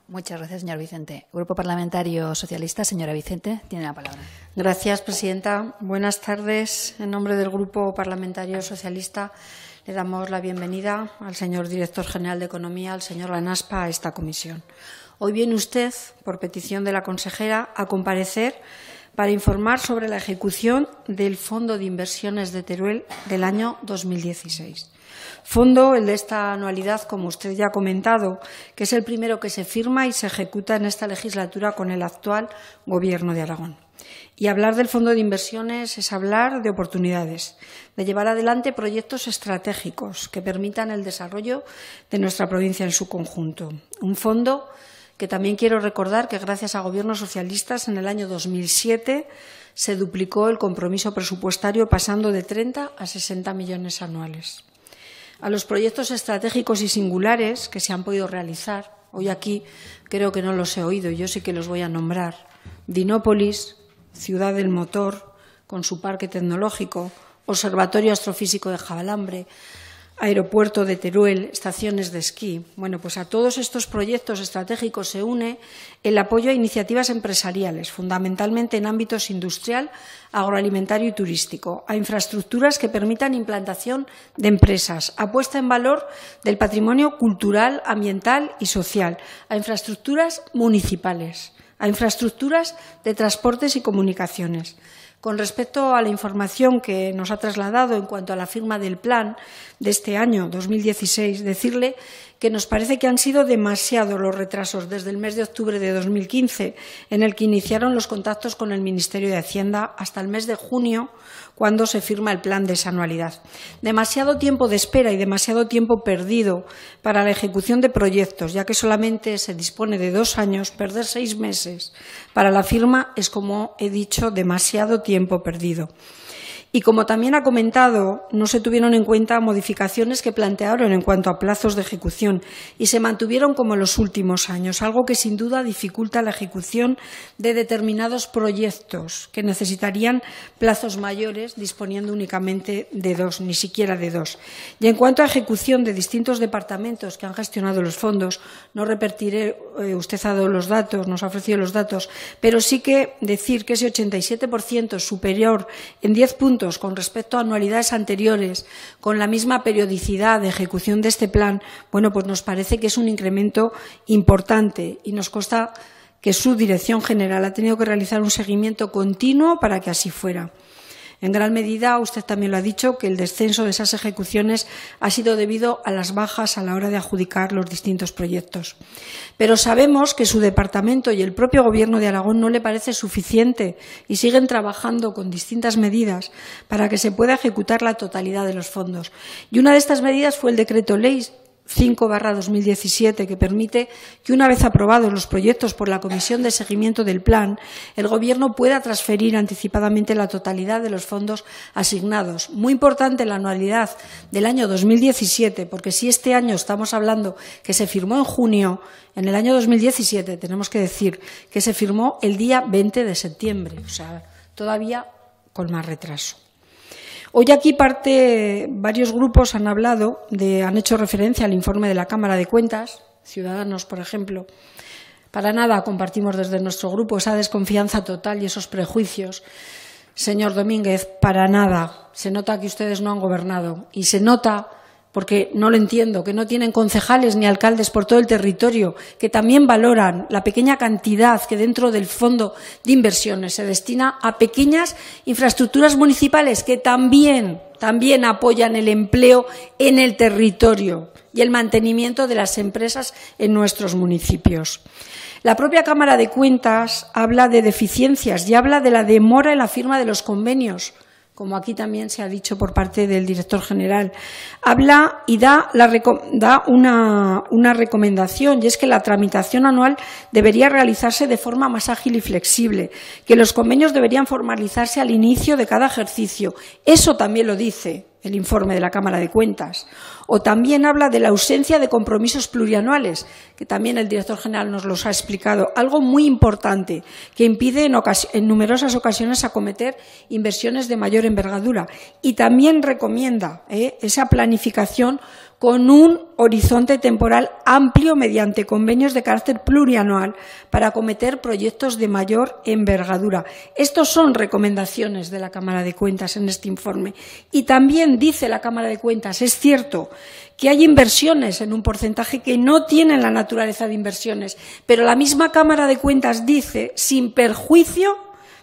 Muchas gracias, señor Vicente. Grupo Parlamentario Socialista, señora Vicente, tiene la palabra. Gracias, presidenta. Buenas tardes. En nombre del Grupo Parlamentario Socialista. Le damos la bienvenida al señor director general de Economía, al señor Lanaspa, a esta comisión. Hoy viene usted, por petición de la consejera, a comparecer para informar sobre la ejecución del Fondo de Inversiones de Teruel del año 2016. Fondo, el de esta anualidad, como usted ya ha comentado, que es el primero que se firma y se ejecuta en esta legislatura con el actual Gobierno de Aragón. Y hablar del fondo de inversiones es hablar de oportunidades, de llevar adelante proyectos estratégicos que permitan el desarrollo de nuestra provincia en su conjunto. Un fondo que también quiero recordar que gracias a gobiernos socialistas en el año 2007 se duplicó el compromiso presupuestario pasando de 30 a 60 millones anuales. A los proyectos estratégicos y singulares que se han podido realizar, hoy aquí creo que no los he oído, yo sí que los voy a nombrar, Dinópolis, Ciudad del Motor, con su parque tecnológico, Observatorio Astrofísico de Jabalambre, Aeropuerto de Teruel, estaciones de esquí. Bueno, pues a todos estos proyectos estratégicos se une el apoyo a iniciativas empresariales, fundamentalmente en ámbitos industrial, agroalimentario y turístico, a infraestructuras que permitan implantación de empresas, a puesta en valor del patrimonio cultural, ambiental y social, a infraestructuras municipales a infraestructuras de transportes y comunicaciones. Con respecto a la información que nos ha trasladado en cuanto a la firma del plan de este año 2016, decirle que nos parece que han sido demasiados los retrasos desde el mes de octubre de 2015, en el que iniciaron los contactos con el Ministerio de Hacienda, hasta el mes de junio, cuando se firma el plan de esa anualidad. Demasiado tiempo de espera y demasiado tiempo perdido para la ejecución de proyectos, ya que solamente se dispone de dos años, perder seis meses para la firma es, como he dicho, demasiado tiempo perdido. Y como también ha comentado, no se tuvieron en cuenta modificaciones que plantearon en cuanto a plazos de ejecución y se mantuvieron como en los últimos años, algo que sin duda dificulta la ejecución de determinados proyectos que necesitarían plazos mayores disponiendo únicamente de dos, ni siquiera de dos. Y en cuanto a ejecución de distintos departamentos que han gestionado los fondos, no repetiré, eh, usted ha dado los datos, nos ha ofrecido los datos, pero sí que decir que ese 87% superior en 10 puntos con respecto a anualidades anteriores, con la misma periodicidad de ejecución de este plan, bueno, pues nos parece que es un incremento importante y nos consta que su Dirección General ha tenido que realizar un seguimiento continuo para que así fuera. En gran medida, usted también lo ha dicho, que el descenso de esas ejecuciones ha sido debido a las bajas a la hora de adjudicar los distintos proyectos. Pero sabemos que su departamento y el propio Gobierno de Aragón no le parece suficiente y siguen trabajando con distintas medidas para que se pueda ejecutar la totalidad de los fondos. Y una de estas medidas fue el decreto ley 5 2017 que permite que una vez aprobados los proyectos por la Comisión de Seguimiento del Plan, el Gobierno pueda transferir anticipadamente la totalidad de los fondos asignados. Muy importante la anualidad del año 2017, porque si este año estamos hablando que se firmó en junio, en el año 2017 tenemos que decir que se firmó el día 20 de septiembre, o sea, todavía con más retraso. Hoy aquí parte, varios grupos han hablado, de, han hecho referencia al informe de la Cámara de Cuentas, Ciudadanos, por ejemplo. Para nada compartimos desde nuestro grupo esa desconfianza total y esos prejuicios. Señor Domínguez, para nada. Se nota que ustedes no han gobernado y se nota porque no lo entiendo, que no tienen concejales ni alcaldes por todo el territorio, que también valoran la pequeña cantidad que dentro del fondo de inversiones se destina a pequeñas infraestructuras municipales que también, también apoyan el empleo en el territorio y el mantenimiento de las empresas en nuestros municipios. La propia Cámara de Cuentas habla de deficiencias y habla de la demora en la firma de los convenios como aquí también se ha dicho por parte del director general. Habla y da, una recomendación, y es que la tramitación anual debería realizarse de forma más ágil y flexible, que los convenios deberían formalizarse al inicio de cada ejercicio. Eso también lo dice el informe de la Cámara de Cuentas. O también habla de la ausencia de compromisos plurianuales, que también el director general nos los ha explicado, algo muy importante que impide en, numerosas ocasiones acometer inversiones de mayor envergadura. Y también recomienda ¿eh? esa planificación con un horizonte temporal amplio mediante convenios de carácter plurianual para acometer proyectos de mayor envergadura. Estas son recomendaciones de la Cámara de Cuentas en este informe. Y también dice la Cámara de Cuentas, es cierto que hay inversiones en un porcentaje que no tienen la naturaleza de inversiones, pero la misma Cámara de Cuentas dice, sin perjuicio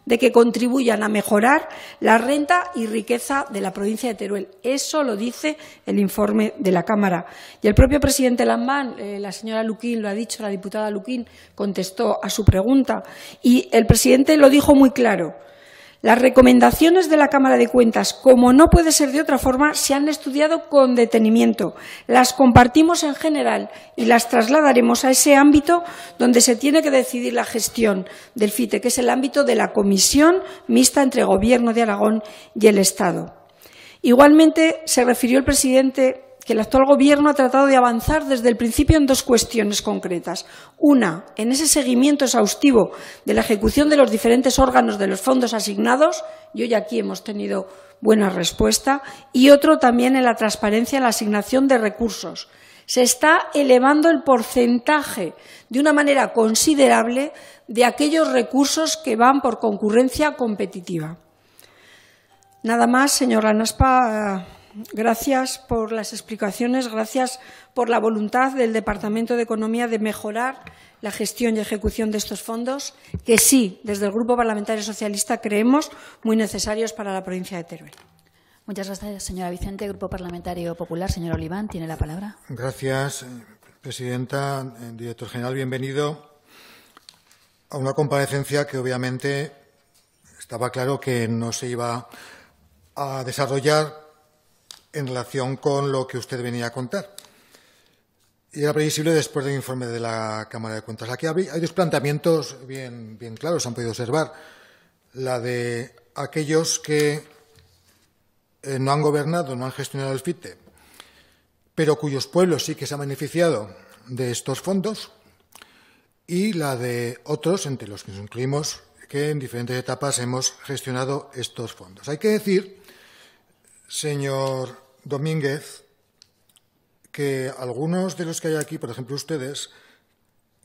de que contribuyan a mejorar la renta y riqueza de la provincia de Teruel. Eso lo dice el informe de la Cámara. Y el propio presidente Lambán, eh, la señora Luquín lo ha dicho, la diputada Luquín contestó a su pregunta y el presidente lo dijo muy claro. Las recomendaciones de la Cámara de Cuentas, como no puede ser de otra forma, se han estudiado con detenimiento. Las compartimos en general y las trasladaremos a ese ámbito donde se tiene que decidir la gestión del FITE, que es el ámbito de la comisión mixta entre Gobierno de Aragón y el Estado. Igualmente, se refirió el presidente el actual Gobierno ha tratado de avanzar desde el principio en dos cuestiones concretas. Una, en ese seguimiento exhaustivo de la ejecución de los diferentes órganos de los fondos asignados, y hoy aquí hemos tenido buena respuesta, y otro también en la transparencia en la asignación de recursos. Se está elevando el porcentaje de una manera considerable de aquellos recursos que van por concurrencia competitiva. Nada más, señora Naspa. Gracias por las explicaciones, gracias por la voluntad del Departamento de Economía de mejorar la gestión y ejecución de estos fondos, que sí, desde el Grupo Parlamentario Socialista creemos muy necesarios para la provincia de Teruel. Muchas gracias, señora Vicente. Grupo Parlamentario Popular, señor Oliván, tiene la palabra. Gracias, presidenta. Director general, bienvenido a una comparecencia que obviamente estaba claro que no se iba a desarrollar en relación con lo que usted venía a contar. Y era previsible después del informe de la Cámara de Cuentas. Aquí hay dos planteamientos bien, bien claros, han podido observar. La de aquellos que eh, no han gobernado, no han gestionado el FITE, pero cuyos pueblos sí que se han beneficiado de estos fondos, y la de otros, entre los que nos incluimos, que en diferentes etapas hemos gestionado estos fondos. Hay que decir, señor Domínguez que algunos de los que hay aquí, por ejemplo ustedes,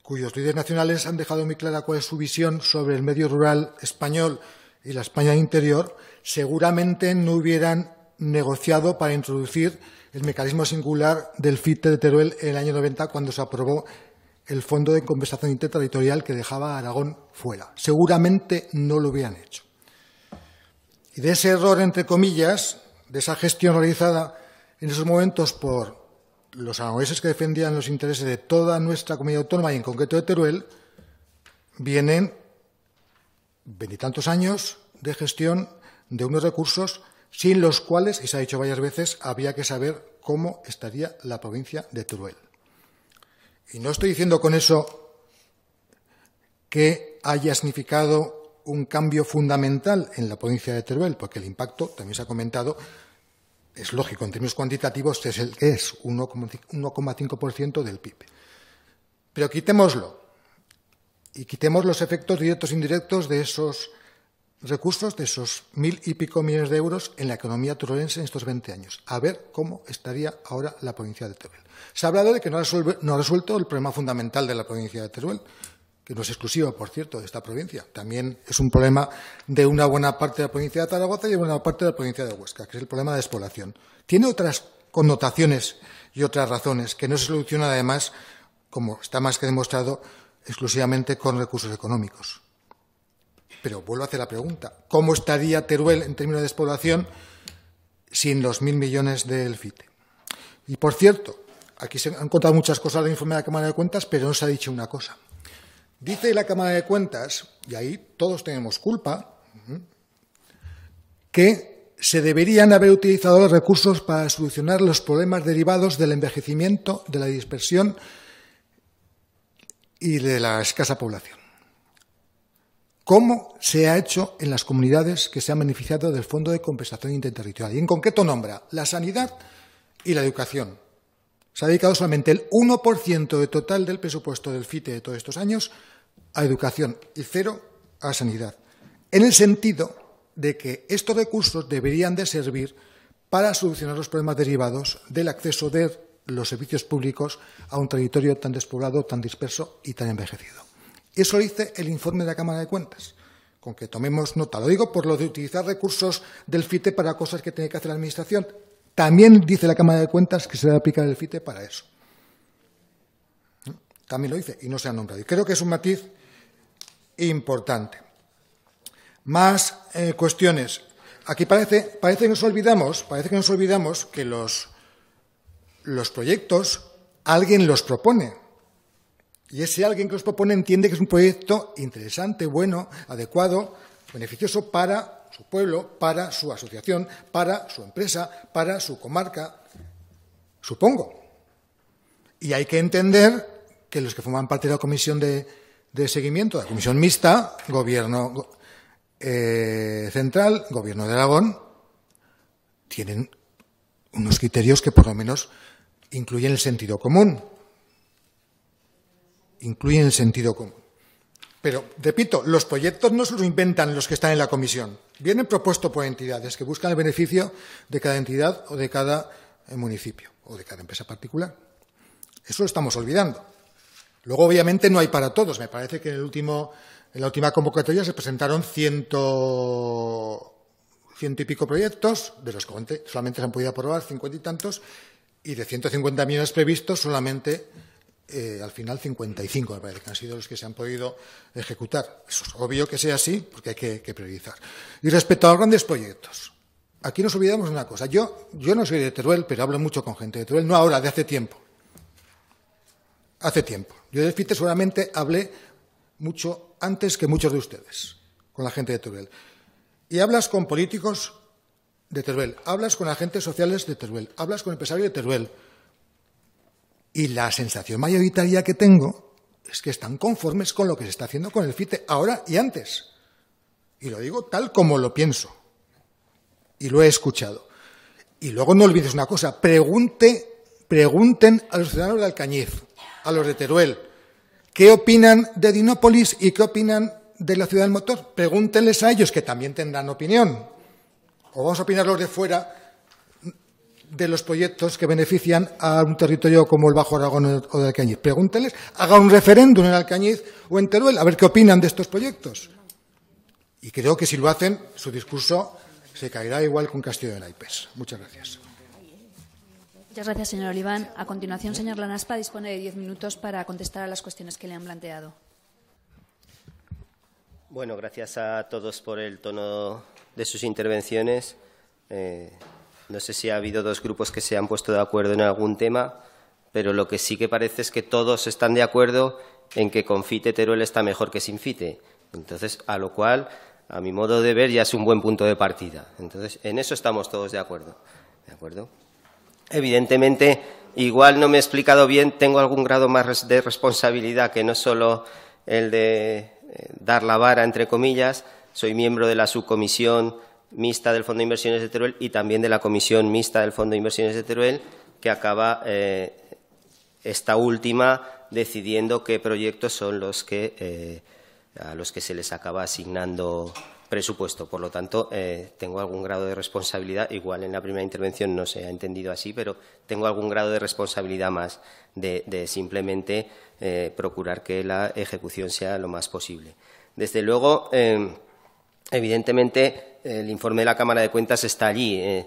cuyos líderes nacionales han dejado muy clara cuál es su visión sobre el medio rural español y la España interior, seguramente no hubieran negociado para introducir el mecanismo singular del FIT de Teruel en el año 90 cuando se aprobó el Fondo de Compensación Interterritorial que dejaba a Aragón fuera. Seguramente no lo hubieran hecho. Y de ese error, entre comillas, de esa gestión realizada en esos momentos por los aragoneses que defendían los intereses de toda nuestra comunidad autónoma y en concreto de Teruel, vienen veintitantos años de gestión de unos recursos sin los cuales, y se ha dicho varias veces, había que saber cómo estaría la provincia de Teruel. Y no estoy diciendo con eso que haya significado un cambio fundamental en la provincia de Teruel, porque el impacto, también se ha comentado, es lógico, en términos cuantitativos es el que es, 1,5% del PIB. Pero quitémoslo y quitemos los efectos directos e indirectos de esos recursos, de esos mil y pico millones de euros en la economía turolense en estos 20 años. A ver cómo estaría ahora la provincia de Teruel. Se ha hablado de que no ha resuelto el problema fundamental de la provincia de Teruel, que no es exclusiva, por cierto, de esta provincia. También es un problema de una buena parte de la provincia de Zaragoza y de una parte de la provincia de Huesca, que es el problema de despoblación. Tiene otras connotaciones y otras razones que no se solucionan, además, como está más que demostrado, exclusivamente con recursos económicos. Pero vuelvo a hacer la pregunta. ¿Cómo estaría Teruel en términos de despoblación sin los mil millones del FITE? Y, por cierto, aquí se han contado muchas cosas del informe de la Cámara de Cuentas, pero no se ha dicho una cosa. Dice la Cámara de Cuentas, y ahí todos tenemos culpa, que se deberían haber utilizado los recursos para solucionar los problemas derivados del envejecimiento, de la dispersión y de la escasa población. ¿Cómo se ha hecho en las comunidades que se han beneficiado del Fondo de Compensación Interterritorial? Y en concreto nombra la sanidad y la educación. Se ha dedicado solamente el 1% de total del presupuesto del FITE de todos estos años a educación y cero a sanidad, en el sentido de que estos recursos deberían de servir para solucionar los problemas derivados del acceso de los servicios públicos a un territorio tan despoblado, tan disperso y tan envejecido. Eso lo dice el informe de la Cámara de Cuentas, con que tomemos nota. Lo digo por lo de utilizar recursos del FITE para cosas que tiene que hacer la Administración. También dice la Cámara de Cuentas que se debe aplicar el FITE para eso. También lo dice y no se ha nombrado. Y creo que es un matiz importante. Más eh, cuestiones. Aquí parece, parece, que nos olvidamos, parece que nos olvidamos que los, los proyectos alguien los propone. Y ese alguien que los propone entiende que es un proyecto interesante, bueno, adecuado, beneficioso para su pueblo, para su asociación, para su empresa, para su comarca, supongo. Y hay que entender que los que forman parte de la comisión de, de seguimiento de la comisión mixta, gobierno eh, central, gobierno de Aragón, tienen unos criterios que por lo menos incluyen el sentido común. Incluyen el sentido común. Pero, repito, los proyectos no se los inventan los que están en la comisión. Vienen propuestos por entidades que buscan el beneficio de cada entidad o de cada eh, municipio o de cada empresa particular. Eso lo estamos olvidando. Luego, obviamente, no hay para todos. Me parece que en, el último, en la última convocatoria se presentaron ciento, y pico proyectos, de los que solamente se han podido aprobar cincuenta y tantos, y de 150 millones previstos, solamente eh, al final 55, me parece que han sido los que se han podido ejecutar. Eso es obvio que sea así, porque hay que, priorizar. Y respecto a los grandes proyectos, aquí nos olvidamos de una cosa. Yo, yo no soy de Teruel, pero hablo mucho con gente de Teruel, no ahora, de hace tiempo. Hace tiempo. Yo de FITE seguramente hablé mucho antes que muchos de ustedes, con la gente de Teruel. Y hablas con políticos de Teruel, hablas con agentes sociales de Teruel, hablas con empresarios de Teruel. Y la sensación mayoritaria que tengo es que están conformes con lo que se está haciendo con el FITE ahora y antes. Y lo digo tal como lo pienso. Y lo he escuchado. Y luego no olvides una cosa, pregunte, pregunten a los ciudadanos de Alcañiz a los de Teruel. ¿Qué opinan de Dinópolis y qué opinan de la ciudad del motor? Pregúntenles a ellos, que también tendrán opinión. O vamos a opinar los de fuera de los proyectos que benefician a un territorio como el Bajo Aragón o de Alcañiz. Pregúntenles, haga un referéndum en Alcañiz o en Teruel, a ver qué opinan de estos proyectos. Y creo que si lo hacen, su discurso se caerá igual con Castillo de Naipes. Muchas gracias. Muchas gracias, señor Oliván. A continuación, señor Lanaspa dispone de diez minutos para contestar a las cuestiones que le han planteado. Bueno, gracias a todos por el tono de sus intervenciones. Eh, no sé si ha habido dos grupos que se han puesto de acuerdo en algún tema, pero lo que sí que parece es que todos están de acuerdo en que Confite Teruel está mejor que sin fite. Entonces, a lo cual, a mi modo de ver, ya es un buen punto de partida. Entonces, en eso estamos todos de acuerdo. ¿De acuerdo? Evidentemente, igual no me he explicado bien, tengo algún grado más de responsabilidad que no solo el de eh, dar la vara, entre comillas. Soy miembro de la subcomisión mixta del Fondo de Inversiones de Teruel y también de la comisión mixta del Fondo de Inversiones de Teruel, que acaba eh, esta última decidiendo qué proyectos son los que eh, a los que se les acaba asignando presupuesto. Por lo tanto, eh, tengo algún grado de responsabilidad. Igual en la primera intervención no se ha entendido así, pero tengo algún grado de responsabilidad más de, simplemente eh, procurar que la ejecución sea lo más posible. Desde luego, eh, evidentemente, el informe de la Cámara de Cuentas está allí.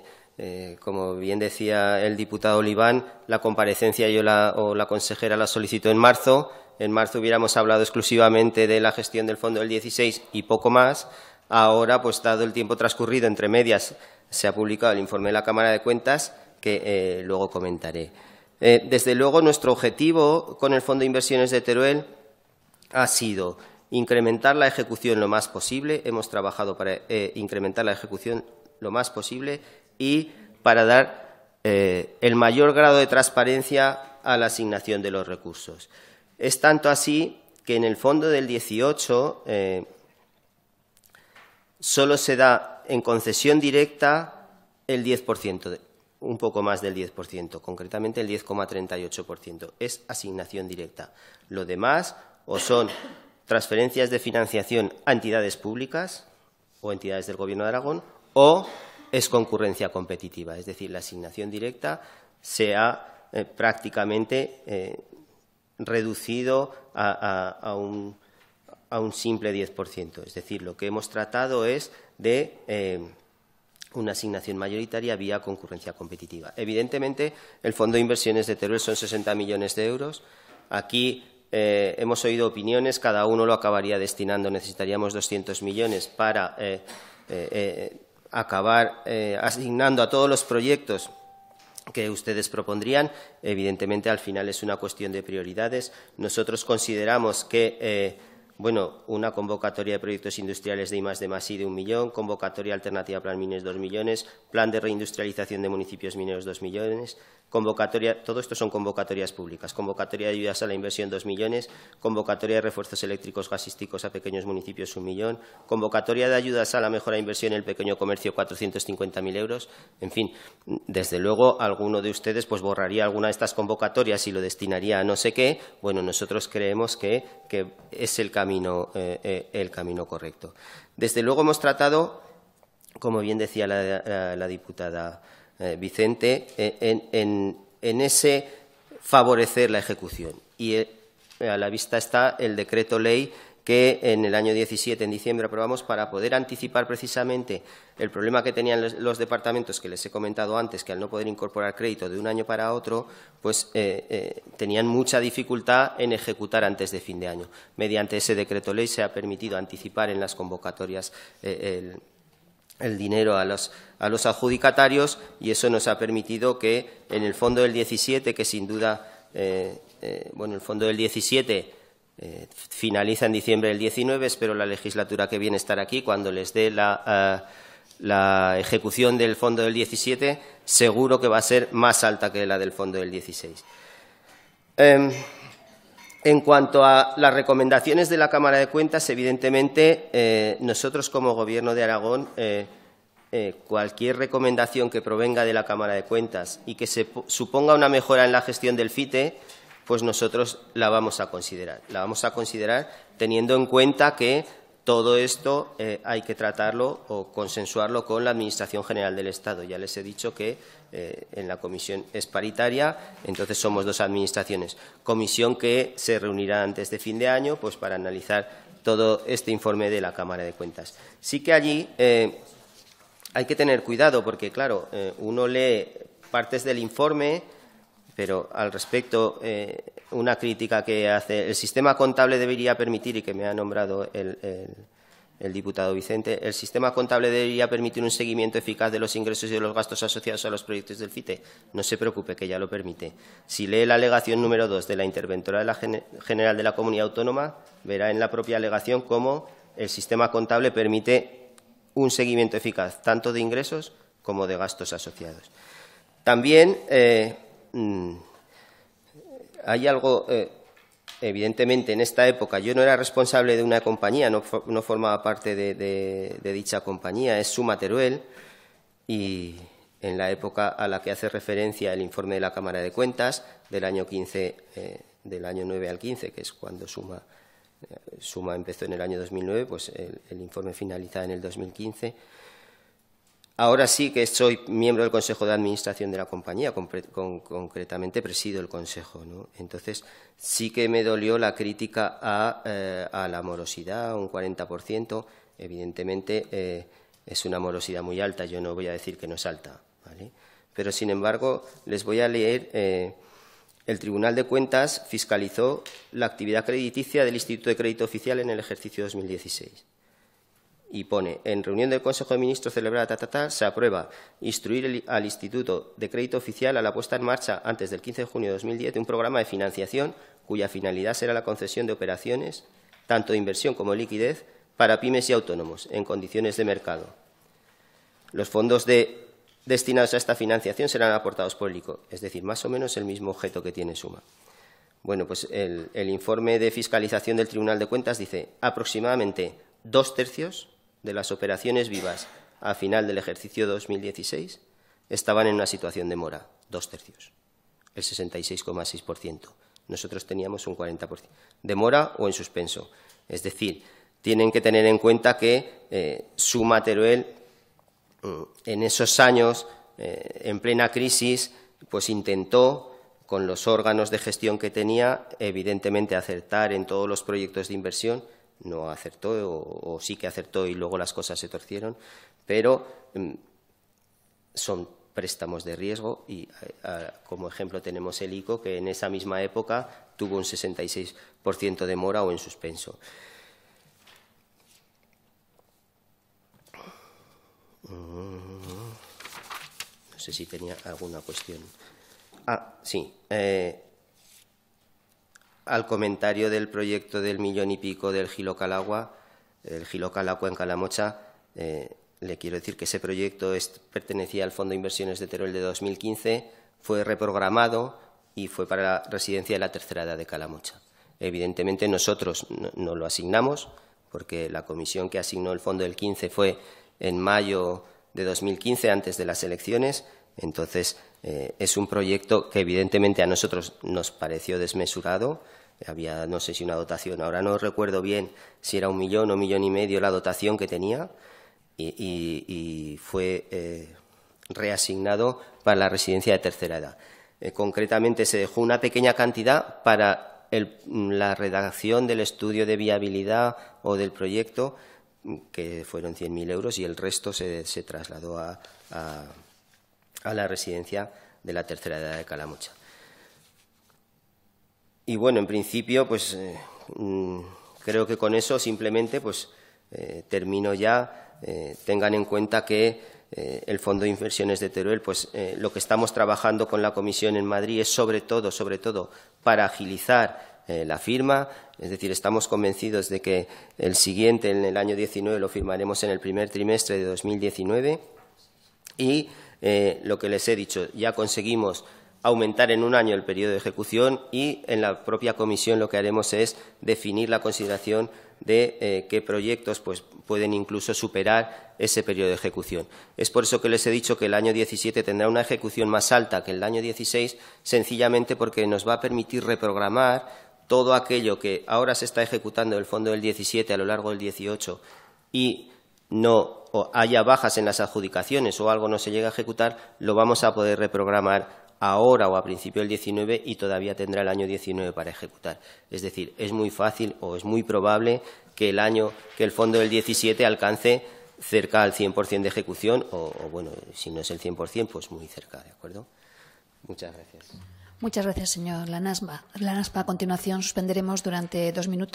como bien decía el diputado Oliván, la comparecencia yo la, o la consejera la solicitó en marzo. En marzo hubiéramos hablado exclusivamente de la gestión del fondo del 16 y poco más. Ahora, pues dado el tiempo transcurrido entre medias, se ha publicado el informe de la Cámara de Cuentas que eh, luego comentaré. Eh, desde luego, nuestro objetivo con el Fondo de Inversiones de Teruel ha sido incrementar la ejecución lo más posible. Hemos trabajado para eh, incrementar la ejecución lo más posible y para dar el mayor grado de transparencia a la asignación de los recursos. Es tanto así que en el fondo del 18 solo se da en concesión directa el 10%, un poco más del 10%, concretamente el 10,38%. Es asignación directa. Lo demás o son transferencias de financiación a entidades públicas o entidades del Gobierno de Aragón o es concurrencia competitiva, es decir, la asignación directa se ha eh, prácticamente eh, reducido a un a un simple 10%. Es decir, lo que hemos tratado es de eh, una asignación mayoritaria vía concurrencia competitiva. Evidentemente, el Fondo de Inversiones de Teruel son 60 millones de euros. Aquí eh, hemos oído opiniones, cada uno lo acabaría destinando, necesitaríamos 200 millones para eh, acabar asignando a todos los proyectos que ustedes propondrían. Evidentemente, al final es una cuestión de prioridades. Nosotros consideramos que bueno, una convocatoria de proyectos industriales de I, de más de un millón, convocatoria alternativa Plan Mines dos millones, plan de reindustrialización de municipios mineros dos millones, convocatoria, todo esto son convocatorias públicas, convocatoria de ayudas a la inversión dos millones, convocatoria de refuerzos eléctricos gasísticos a pequeños municipios un millón, convocatoria de ayudas a la mejora de inversión en el pequeño comercio 450.000 euros, en fin, desde luego alguno de ustedes pues borraría alguna de estas convocatorias y lo destinaría a no sé qué, bueno, nosotros creemos que, que es el camino eh, eh, el camino correcto. Desde luego hemos tratado, como bien decía la, diputada eh, Vicente, en, ese favorecer la ejecución. Y a la vista está el decreto ley que en el año 17, en diciembre, aprobamos para poder anticipar precisamente el problema que tenían los departamentos que les he comentado antes, que al no poder incorporar crédito de un año para otro, pues eh, eh, tenían mucha dificultad en ejecutar antes de fin de año. Mediante ese decreto ley se ha permitido anticipar en las convocatorias eh, el dinero a los, adjudicatarios y eso nos ha permitido que en el fondo del 17, que sin duda, bueno, el fondo del 17 finaliza en diciembre del 19, espero la legislatura que viene estar aquí. Cuando les dé la, eh, ejecución del fondo del 17, seguro que va a ser más alta que la del fondo del 16. Em, en cuanto a las recomendaciones de la Cámara de Cuentas, evidentemente eh, nosotros como Gobierno de Aragón, eh, cualquier recomendación que provenga de la Cámara de Cuentas y que se suponga una mejora en la gestión del FITE, pues nosotros la vamos a considerar. La vamos a considerar teniendo en cuenta que todo esto eh, hay que tratarlo o consensuarlo con la Administración General del Estado. Ya les he dicho que eh, en la comisión es paritaria, entonces somos dos administraciones. Comisión que se reunirá antes de fin de año pues para analizar todo este informe de la Cámara de Cuentas. Sí que allí eh, hay que tener cuidado porque, claro, uno lee partes del informe pero al respecto, eh, una crítica que hace el sistema contable debería permitir, y que me ha nombrado el, diputado Vicente, el sistema contable debería permitir un seguimiento eficaz de los ingresos y de los gastos asociados a los proyectos del FITE. No se preocupe, que ya lo permite. Si lee la alegación número 2 de la Interventora General de la Comunidad Autónoma, verá en la propia alegación cómo el sistema contable permite un seguimiento eficaz tanto de ingresos como de gastos asociados. También eh, Mm. hay algo, eh, evidentemente, en esta época yo no era responsable de una compañía, no, formaba parte de, dicha compañía, es Suma Teruel, y en la época a la que hace referencia el informe de la Cámara de Cuentas del año 15, eh, del año 9 al 15, que es cuando eh, Suma, empezó en el año 2009, pues el, el informe finaliza en el 2015 Ahora sí que soy miembro del Consejo de Administración de la compañía, concretamente presido el Consejo. ¿no? Entonces, sí que me dolió la crítica a, eh, la morosidad, un 40%. Evidentemente, eh, es una morosidad muy alta, yo no voy a decir que no es alta. ¿vale? Pero, sin embargo, les voy a leer. Eh, el Tribunal de Cuentas fiscalizó la actividad crediticia del Instituto de Crédito Oficial en el ejercicio 2016 y pone, en reunión del Consejo de Ministros celebrada ta, ta, se aprueba instruir al Instituto de Crédito Oficial a la puesta en marcha antes del 15 de junio de 2010 de un programa de financiación cuya finalidad será la concesión de operaciones, tanto de inversión como liquidez, para pymes y autónomos en condiciones de mercado. Los fondos destinados a esta financiación serán aportados por el ICO, es decir, más o menos el mismo objeto que tiene Suma. Bueno, pues el informe de fiscalización del Tribunal de Cuentas dice aproximadamente dos tercios de las operaciones vivas a final del ejercicio 2016 estaban en una situación de mora, dos tercios, el 66,6%. Nosotros teníamos un 40% de mora o en suspenso. Es decir, tienen que tener en cuenta que eh, su material mm, en esos años, eh, en plena crisis, pues intentó con los órganos de gestión que tenía, evidentemente acertar en todos los proyectos de inversión no acertó o, sí que acertó y luego las cosas se torcieron, pero mm, son préstamos de riesgo y como ejemplo tenemos el ICO que en esa misma época tuvo un 66% de mora o en suspenso. Mm, no sé si tenía alguna cuestión. Ah, sí. Eh, al comentario del proyecto del millón y pico del Gilocalagua, el Gilocalagua en Calamocha, eh, le quiero decir que ese proyecto pertenecía al Fondo de Inversiones de Teruel de 2015, fue reprogramado y fue para la residencia de la tercera edad de Calamocha. Evidentemente nosotros no, no lo asignamos, porque la comisión que asignó el fondo del 15 fue en mayo de 2015, antes de las elecciones, entonces eh, es un proyecto que evidentemente a nosotros nos pareció desmesurado. Había, no sé si una dotación, ahora no recuerdo bien si era un millón o un millón y medio la dotación que tenía y, fue eh, reasignado para la residencia de tercera edad. Eh, concretamente se dejó una pequeña cantidad para la redacción del estudio de viabilidad o del proyecto, que fueron 100.000 euros, y el resto se, trasladó a a la residencia de la tercera edad de Calamucha. Y bueno, en principio, pues eh, mm, creo que con eso simplemente pues eh, termino ya. Eh, tengan en cuenta que el Fondo de Inversiones de Teruel, pues lo que estamos trabajando con la Comisión en Madrid es sobre todo, sobre todo, para agilizar la firma. Es decir, estamos convencidos de que el siguiente, en el año 19, lo firmaremos en el primer trimestre de 2019 y eh, lo que les he dicho, ya conseguimos aumentar en un año el periodo de ejecución y en la propia comisión lo que haremos es definir la consideración de eh, qué proyectos pues, pueden incluso superar ese periodo de ejecución. Es por eso que les he dicho que el año 17 tendrá una ejecución más alta que el año 16, sencillamente porque nos va a permitir reprogramar todo aquello que ahora se está ejecutando del fondo del 17 a lo largo del 18 y no haya bajas en las adjudicaciones o algo no se llegue a ejecutar, lo vamos a poder reprogramar ahora o a principio del 19 y todavía tendrá el año 19 para ejecutar. Es decir, es muy fácil o es muy probable que el año, que el fondo del 17 alcance cerca al 100% de ejecución o, bueno, si no es el 100%, pues muy cerca, ¿de acuerdo? Muchas gracias. Muchas gracias, señor Lanaspa. Lanaspa, a continuación suspenderemos durante dos minutos.